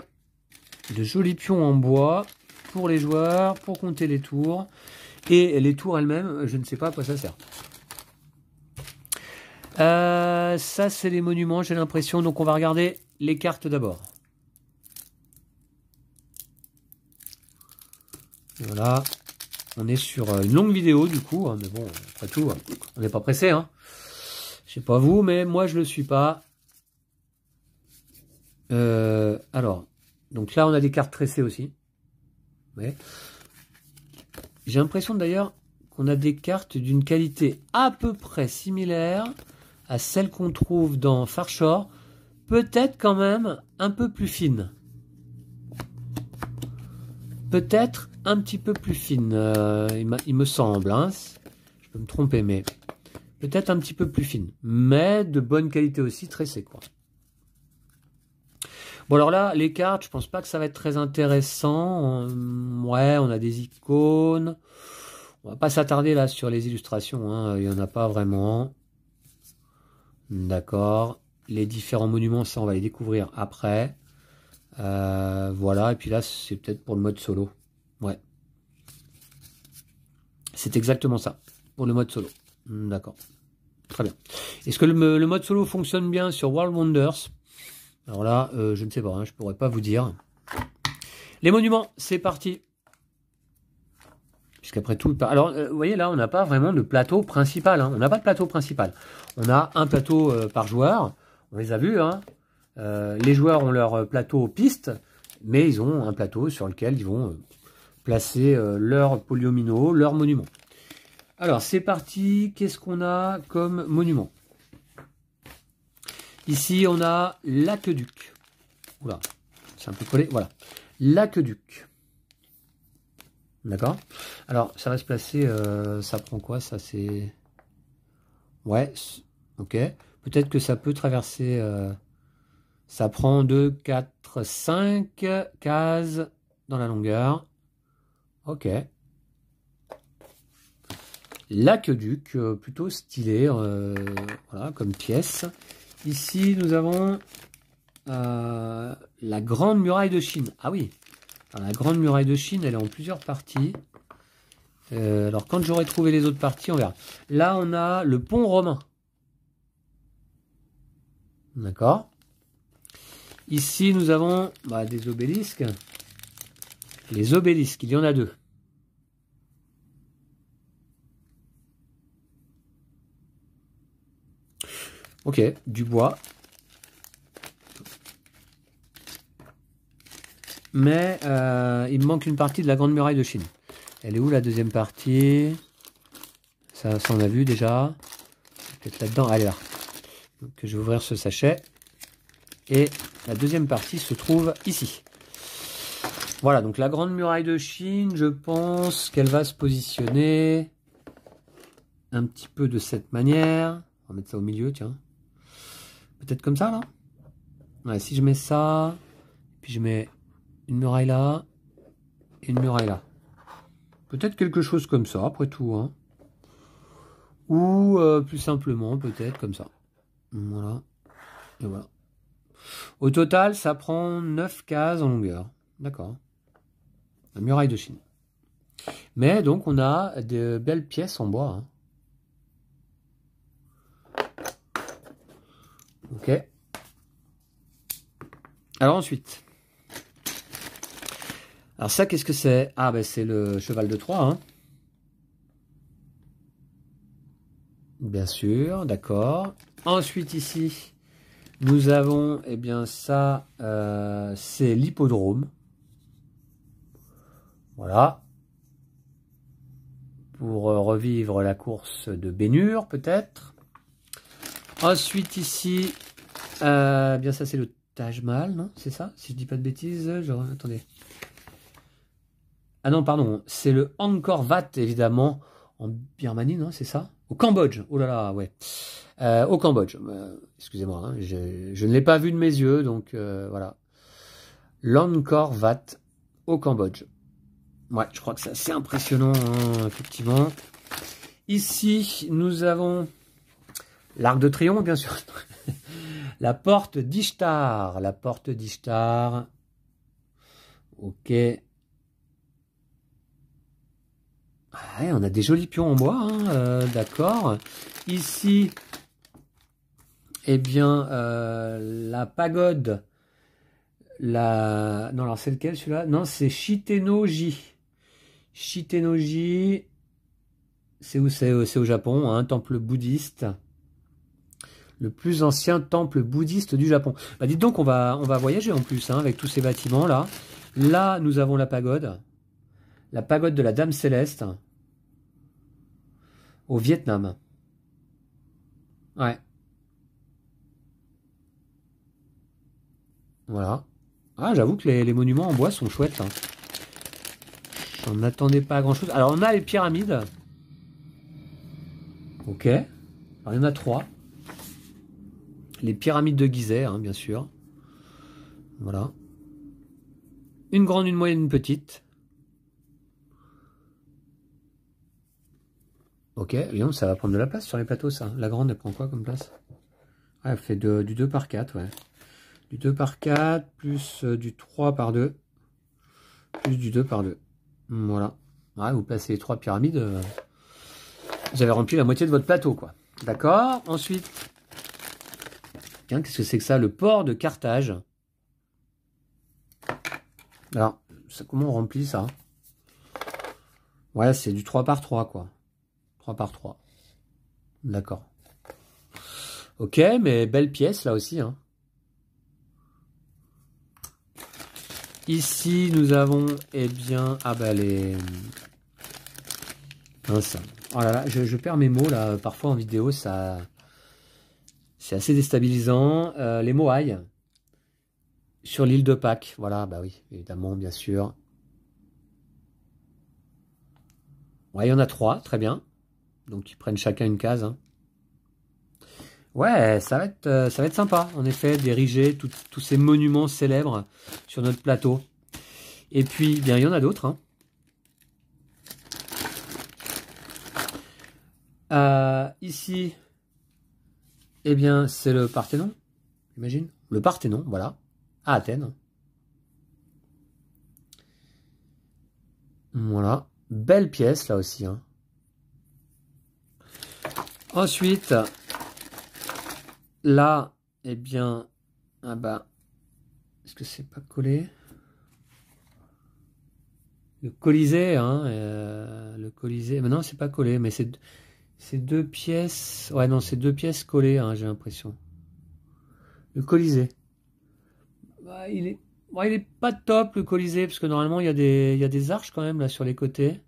de jolis pions en bois pour les joueurs, pour compter les tours. Et les tours elles-mêmes, je ne sais pas à quoi ça sert. Euh, ça, c'est les monuments, j'ai l'impression. Donc, on va regarder les cartes d'abord. Voilà. On est sur euh, une longue vidéo, du coup. Hein, mais bon, après tout, on n'est pas pressé. Hein. Je sais pas vous, mais moi, je le suis pas. Euh, alors, donc là, on a des cartes tressées aussi. J'ai l'impression d'ailleurs qu'on a des cartes d'une qualité à peu près similaire à celle qu'on trouve dans Farshore, peut-être quand même un peu plus fine. Peut-être un petit peu plus fine, euh, il, me semble. Hein. Je peux me tromper, mais peut-être un petit peu plus fine. Mais de bonne qualité aussi, tressée, quoi. Bon alors là, les cartes, je pense pas que ça va être très intéressant. Euh, ouais, on a des icônes. On va pas s'attarder là sur les illustrations, hein. il y en a pas vraiment. D'accord. Les différents monuments, ça on va les découvrir après. Euh, voilà, et puis là c'est peut-être pour le mode solo. Ouais. C'est exactement ça, pour le mode solo. D'accord. Très bien. Est-ce que le mode solo fonctionne bien sur World Wonders alors là, euh, je ne sais pas, hein, je ne pourrais pas vous dire. Les monuments, c'est parti. Puisqu'après tout, alors euh, vous voyez là, on n'a pas vraiment de plateau principal. Hein. On n'a pas de plateau principal. On a un plateau euh, par joueur. On les a vus. Hein. les joueurs ont leur plateau piste, mais ils ont un plateau sur lequel ils vont placer leurs polyomino, leurs monuments. Alors c'est parti. Qu'est-ce qu'on a comme monument Ici, on a l'aqueduc. Oula, c'est un peu collé. Voilà, l'aqueduc. D'accord Alors, ça va se placer, euh, ça prend quoi Ça, c'est... Ouais, ok. Peut-être que ça peut traverser... Euh, ça prend 2, 4, 5 cases dans la longueur. Ok. L'aqueduc, euh, plutôt stylé, voilà, comme pièce. Ici, nous avons euh, la Grande Muraille de Chine. Ah oui, la Grande Muraille de Chine, elle est en plusieurs parties. Euh, alors, quand j'aurai trouvé les autres parties, on verra. Là, on a le pont romain. D'accord Ici, nous avons bah, des obélisques. Les obélisques, il y en a deux. Ok, du bois. Mais euh, il me manque une partie de la Grande Muraille de Chine. Elle est où la deuxième partie ça, ça, on a vu déjà. Peut-être là-dedans. Allez là. Donc, je vais ouvrir ce sachet. Et la deuxième partie se trouve ici. Voilà, donc la Grande Muraille de Chine, je pense qu'elle va se positionner un petit peu de cette manière. On va mettre ça au milieu, tiens. Peut-être comme ça, là Ouais, si je mets ça, puis je mets une muraille là, et une muraille là. Peut-être quelque chose comme ça, après tout. Hein. Ou euh, plus simplement, peut-être comme ça. Voilà. Et voilà. Au total, ça prend 9 cases en longueur. D'accord. La muraille de Chine. Mais donc, on a de belles pièces en bois. Hein. Ok. Alors ensuite. Alors ça, qu'est-ce que c'est Ah, ben c'est le cheval de Troie. Hein. Bien sûr, d'accord. Ensuite ici, nous avons, eh bien ça, euh, c'est l'hippodrome. Voilà. Pour euh, revivre la course de Bénure, peut-être. Ensuite, ici, euh, bien ça, c'est le Taj Mahal, non C'est ça Si je dis pas de bêtises, genre, attendez. Ah non, pardon, c'est le Angkor Vat, évidemment, en Birmanie, non C'est ça Au Cambodge, oh là là, ouais. Euh, au Cambodge, euh, excusez-moi, hein, je, ne l'ai pas vu de mes yeux, donc voilà. L'Angkor Vat au Cambodge. Ouais, je crois que c'est assez impressionnant, hein, effectivement. Ici, nous avons L'arc de triomphe, bien sûr. la porte d'Ishtar. La porte d'Ishtar. Ok. Ah on a des jolis pions en bois, hein, euh, d'accord. Ici, eh bien, euh, la pagode. La... Non, alors c'est lequel celui-là Non, c'est Shitenoji. Shitenoji, c'est où c'est au Japon, un hein, temple bouddhiste le plus ancien temple bouddhiste du Japon. Bah dites donc, on va, on va voyager en plus hein, avec tous ces bâtiments là. Là, nous avons la pagode, la pagode de la Dame Céleste au Vietnam. Ouais. Voilà. Ah, j'avoue que les, monuments en bois sont chouettes. On hein. n'attendait pas à grand chose. Alors, on a les pyramides. Ok. Alors, il y en a trois les pyramides de Gizeh, hein, bien sûr. Voilà. Une grande, une moyenne, une petite. Ok, Lyon, ça va prendre de la place sur les plateaux, ça. La grande, elle prend quoi comme place ah, Elle fait du 2 par 4, ouais. Du 2 par 4, euh, plus du 3 par 2, plus du 2 par 2. Voilà. Ah, vous placez les trois pyramides, euh, vous avez rempli la moitié de votre plateau, quoi. D'accord Ensuite, Qu'est-ce que c'est que ça Le port de Carthage. Alors, ça, comment on remplit ça Ouais, c'est du 3 par 3, quoi. 3 par 3. D'accord. Ok, mais belle pièce, là aussi. Hein. Ici, nous avons, eh bien... Ah, bah, les... Oh là là, je perds mes mots, là. Parfois, en vidéo, ça... C'est assez déstabilisant. Euh, les Moai, sur l'île de Pâques. Voilà, bah oui, évidemment, bien sûr. Ouais, il y en a trois, très bien. Donc, ils prennent chacun une case. Hein. Ouais, ça va, être, euh, ça va être sympa, en effet, d'ériger tous ces monuments célèbres sur notre plateau. Et puis, eh bien, il y en a d'autres. Hein. Euh, ici, eh bien, c'est le Parthénon, j'imagine. Le Parthénon, voilà, à Athènes. Voilà, belle pièce là aussi. Hein. Ensuite, là, eh bien, ah bah, est-ce que c'est pas collé Le Colisée, hein, euh, le Colisée. Mais non, c'est pas collé, mais c'est ces deux pièces. Ouais, non, c'est deux pièces collées, hein, j'ai l'impression. Le Colisée. Bah, il est. il est pas top le Colisée, parce que normalement il y, a des, il y a des arches quand même là sur les côtés.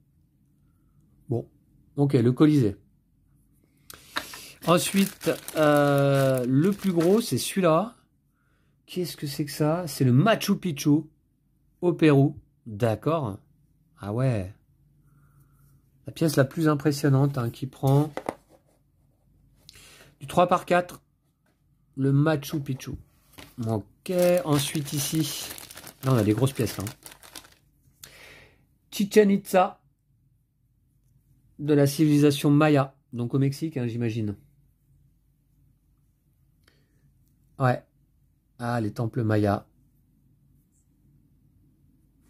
Bon, ok, le Colisée. Ensuite, euh, le plus gros, c'est celui-là. Qu'est-ce que c'est que ça C'est le Machu Picchu au Pérou. D'accord. Ah ouais. La pièce la plus impressionnante hein, qui prend du 3 par 4, le Machu Picchu. Ok, ensuite ici, là on a des grosses pièces. là. Hein. Chichen Itza de la civilisation Maya, donc au Mexique, hein, j'imagine. Ouais. Ah, les temples Maya.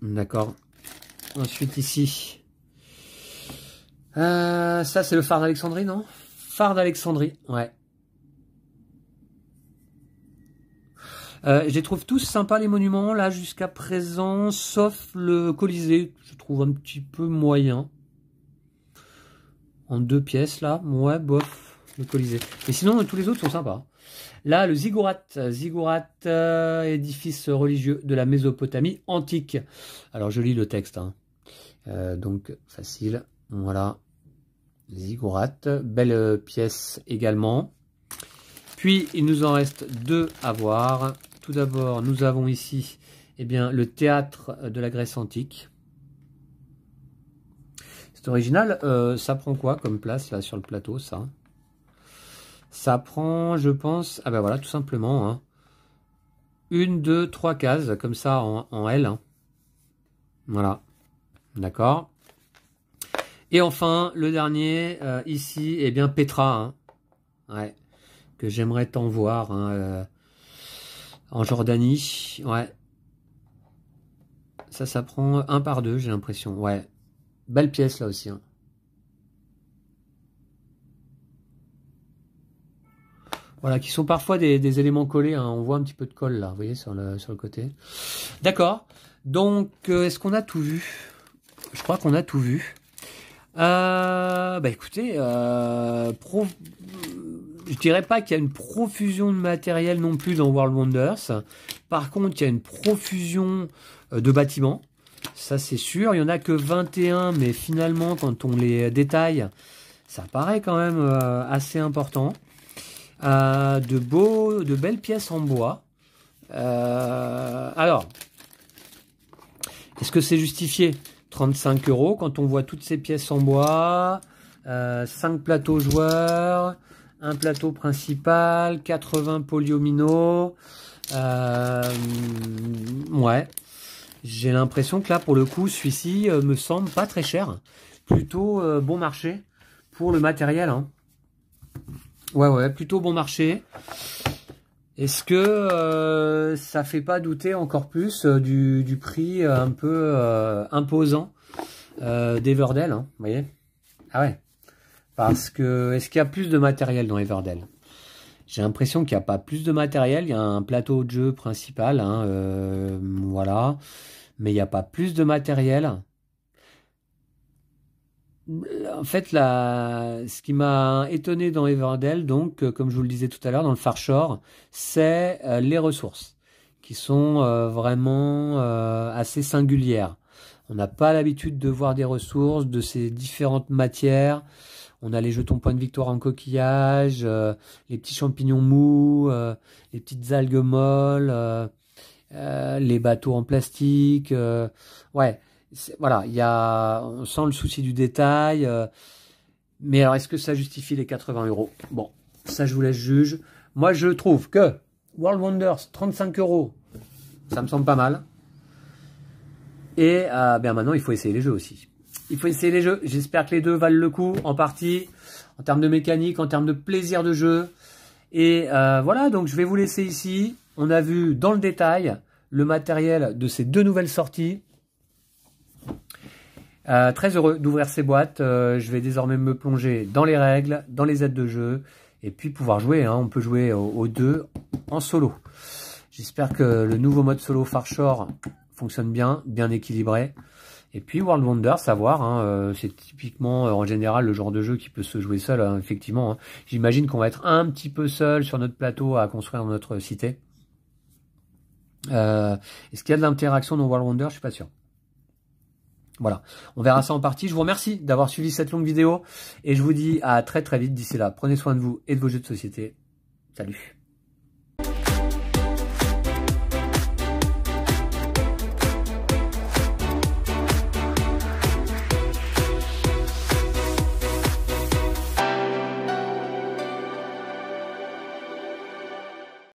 D'accord. Ensuite ici, euh, ça, c'est le phare d'Alexandrie, non Phare d'Alexandrie, ouais. Euh, je trouve tous sympas, les monuments, là, jusqu'à présent, sauf le Colisée, je trouve un petit peu moyen. En deux pièces, là. Ouais, bof, le Colisée. Mais sinon, tous les autres sont sympas. Là, le ziggurat, ziggurat, euh, édifice religieux de la Mésopotamie antique. Alors, je lis le texte. Hein. Euh, donc, facile. Voilà les Belle pièce également. Puis, il nous en reste deux à voir. Tout d'abord, nous avons ici eh bien, le théâtre de la Grèce antique. C'est original. Euh, ça prend quoi comme place là sur le plateau, ça Ça prend, je pense... Ah ben voilà, tout simplement. Hein. Une, deux, trois cases, comme ça, en, L. Hein. Voilà. D'accord et enfin, le dernier, euh, ici, eh bien Petra. Hein. Ouais. Que j'aimerais tant voir. Hein, euh, en Jordanie. Ouais. Ça, ça prend un par deux, j'ai l'impression. Ouais. Belle pièce là aussi. Hein. Voilà, qui sont parfois des, éléments collés. On voit un petit peu de colle là, vous voyez, sur le, sur le côté. D'accord. Donc, euh, est-ce qu'on a tout vu Je crois qu'on a tout vu. Euh, bah écoutez, euh, je dirais pas qu'il y a une profusion de matériel non plus dans World Wonders. Par contre, il y a une profusion euh, de bâtiments. Ça, c'est sûr. Il y en a que 21, mais finalement, quand on les détaille, ça paraît quand même assez important. de, beaux, de belles pièces en bois. alors, est-ce que c'est justifié 35 euros quand on voit toutes ces pièces en bois, 5 euh, plateaux joueurs, un plateau principal, 80 poliomino. Euh, ouais, j'ai l'impression que là pour le coup celui-ci euh, me semble pas très cher, plutôt bon marché pour le matériel. Hein. Ouais ouais, plutôt bon marché. Est-ce que ça euh, ça fait pas douter encore plus euh, du, prix euh, un peu imposant euh, d'Everdell hein, Vous voyez Ah ouais. Parce que est-ce qu'il y a plus de matériel dans Everdell J'ai l'impression qu'il n'y a pas plus de matériel. Il y a un plateau de jeu principal, hein, voilà, mais il n'y a pas plus de matériel en fait, ce qui m'a étonné dans Everdell, donc, euh, comme je vous le disais tout à l'heure, dans le Farshore, c'est euh, les ressources qui sont euh, vraiment assez singulières. On n'a pas l'habitude de voir des ressources de ces différentes matières. On a les jetons points de victoire en coquillage, les petits champignons mous, les petites algues molles, les bateaux en plastique. ouais, voilà, il y a, on sent le souci du détail. Euh, mais alors, est-ce que ça justifie les 80 euros Bon, ça, je vous laisse juge. Moi, je trouve que World Wonders, 35 euros, ça me semble pas mal. Et euh, bien maintenant, il faut essayer les jeux aussi. Il faut essayer les jeux. J'espère que les deux valent le coup en partie, en termes de mécanique, en termes de plaisir de jeu. Et euh, voilà, donc je vais vous laisser ici. On a vu dans le détail le matériel de ces deux nouvelles sorties. Euh, très heureux d'ouvrir ces boîtes. Euh, je vais désormais me plonger dans les règles, dans les aides de jeu, et puis pouvoir jouer. Hein. On peut jouer aux, deux en solo. J'espère que le nouveau mode solo Farshore fonctionne bien, bien équilibré. Et puis World Wonder, savoir, hein. euh, c'est typiquement en général le genre de jeu qui peut se jouer seul, hein, effectivement. J'imagine qu'on va être un petit peu seul sur notre plateau à construire notre cité. Est-ce qu'il y a de l'interaction dans World Wonder Je suis pas sûr. Voilà, on verra ça en partie. Je vous remercie d'avoir suivi cette longue vidéo et je vous dis à très très vite d'ici là. Prenez soin de vous et de vos jeux de société. Salut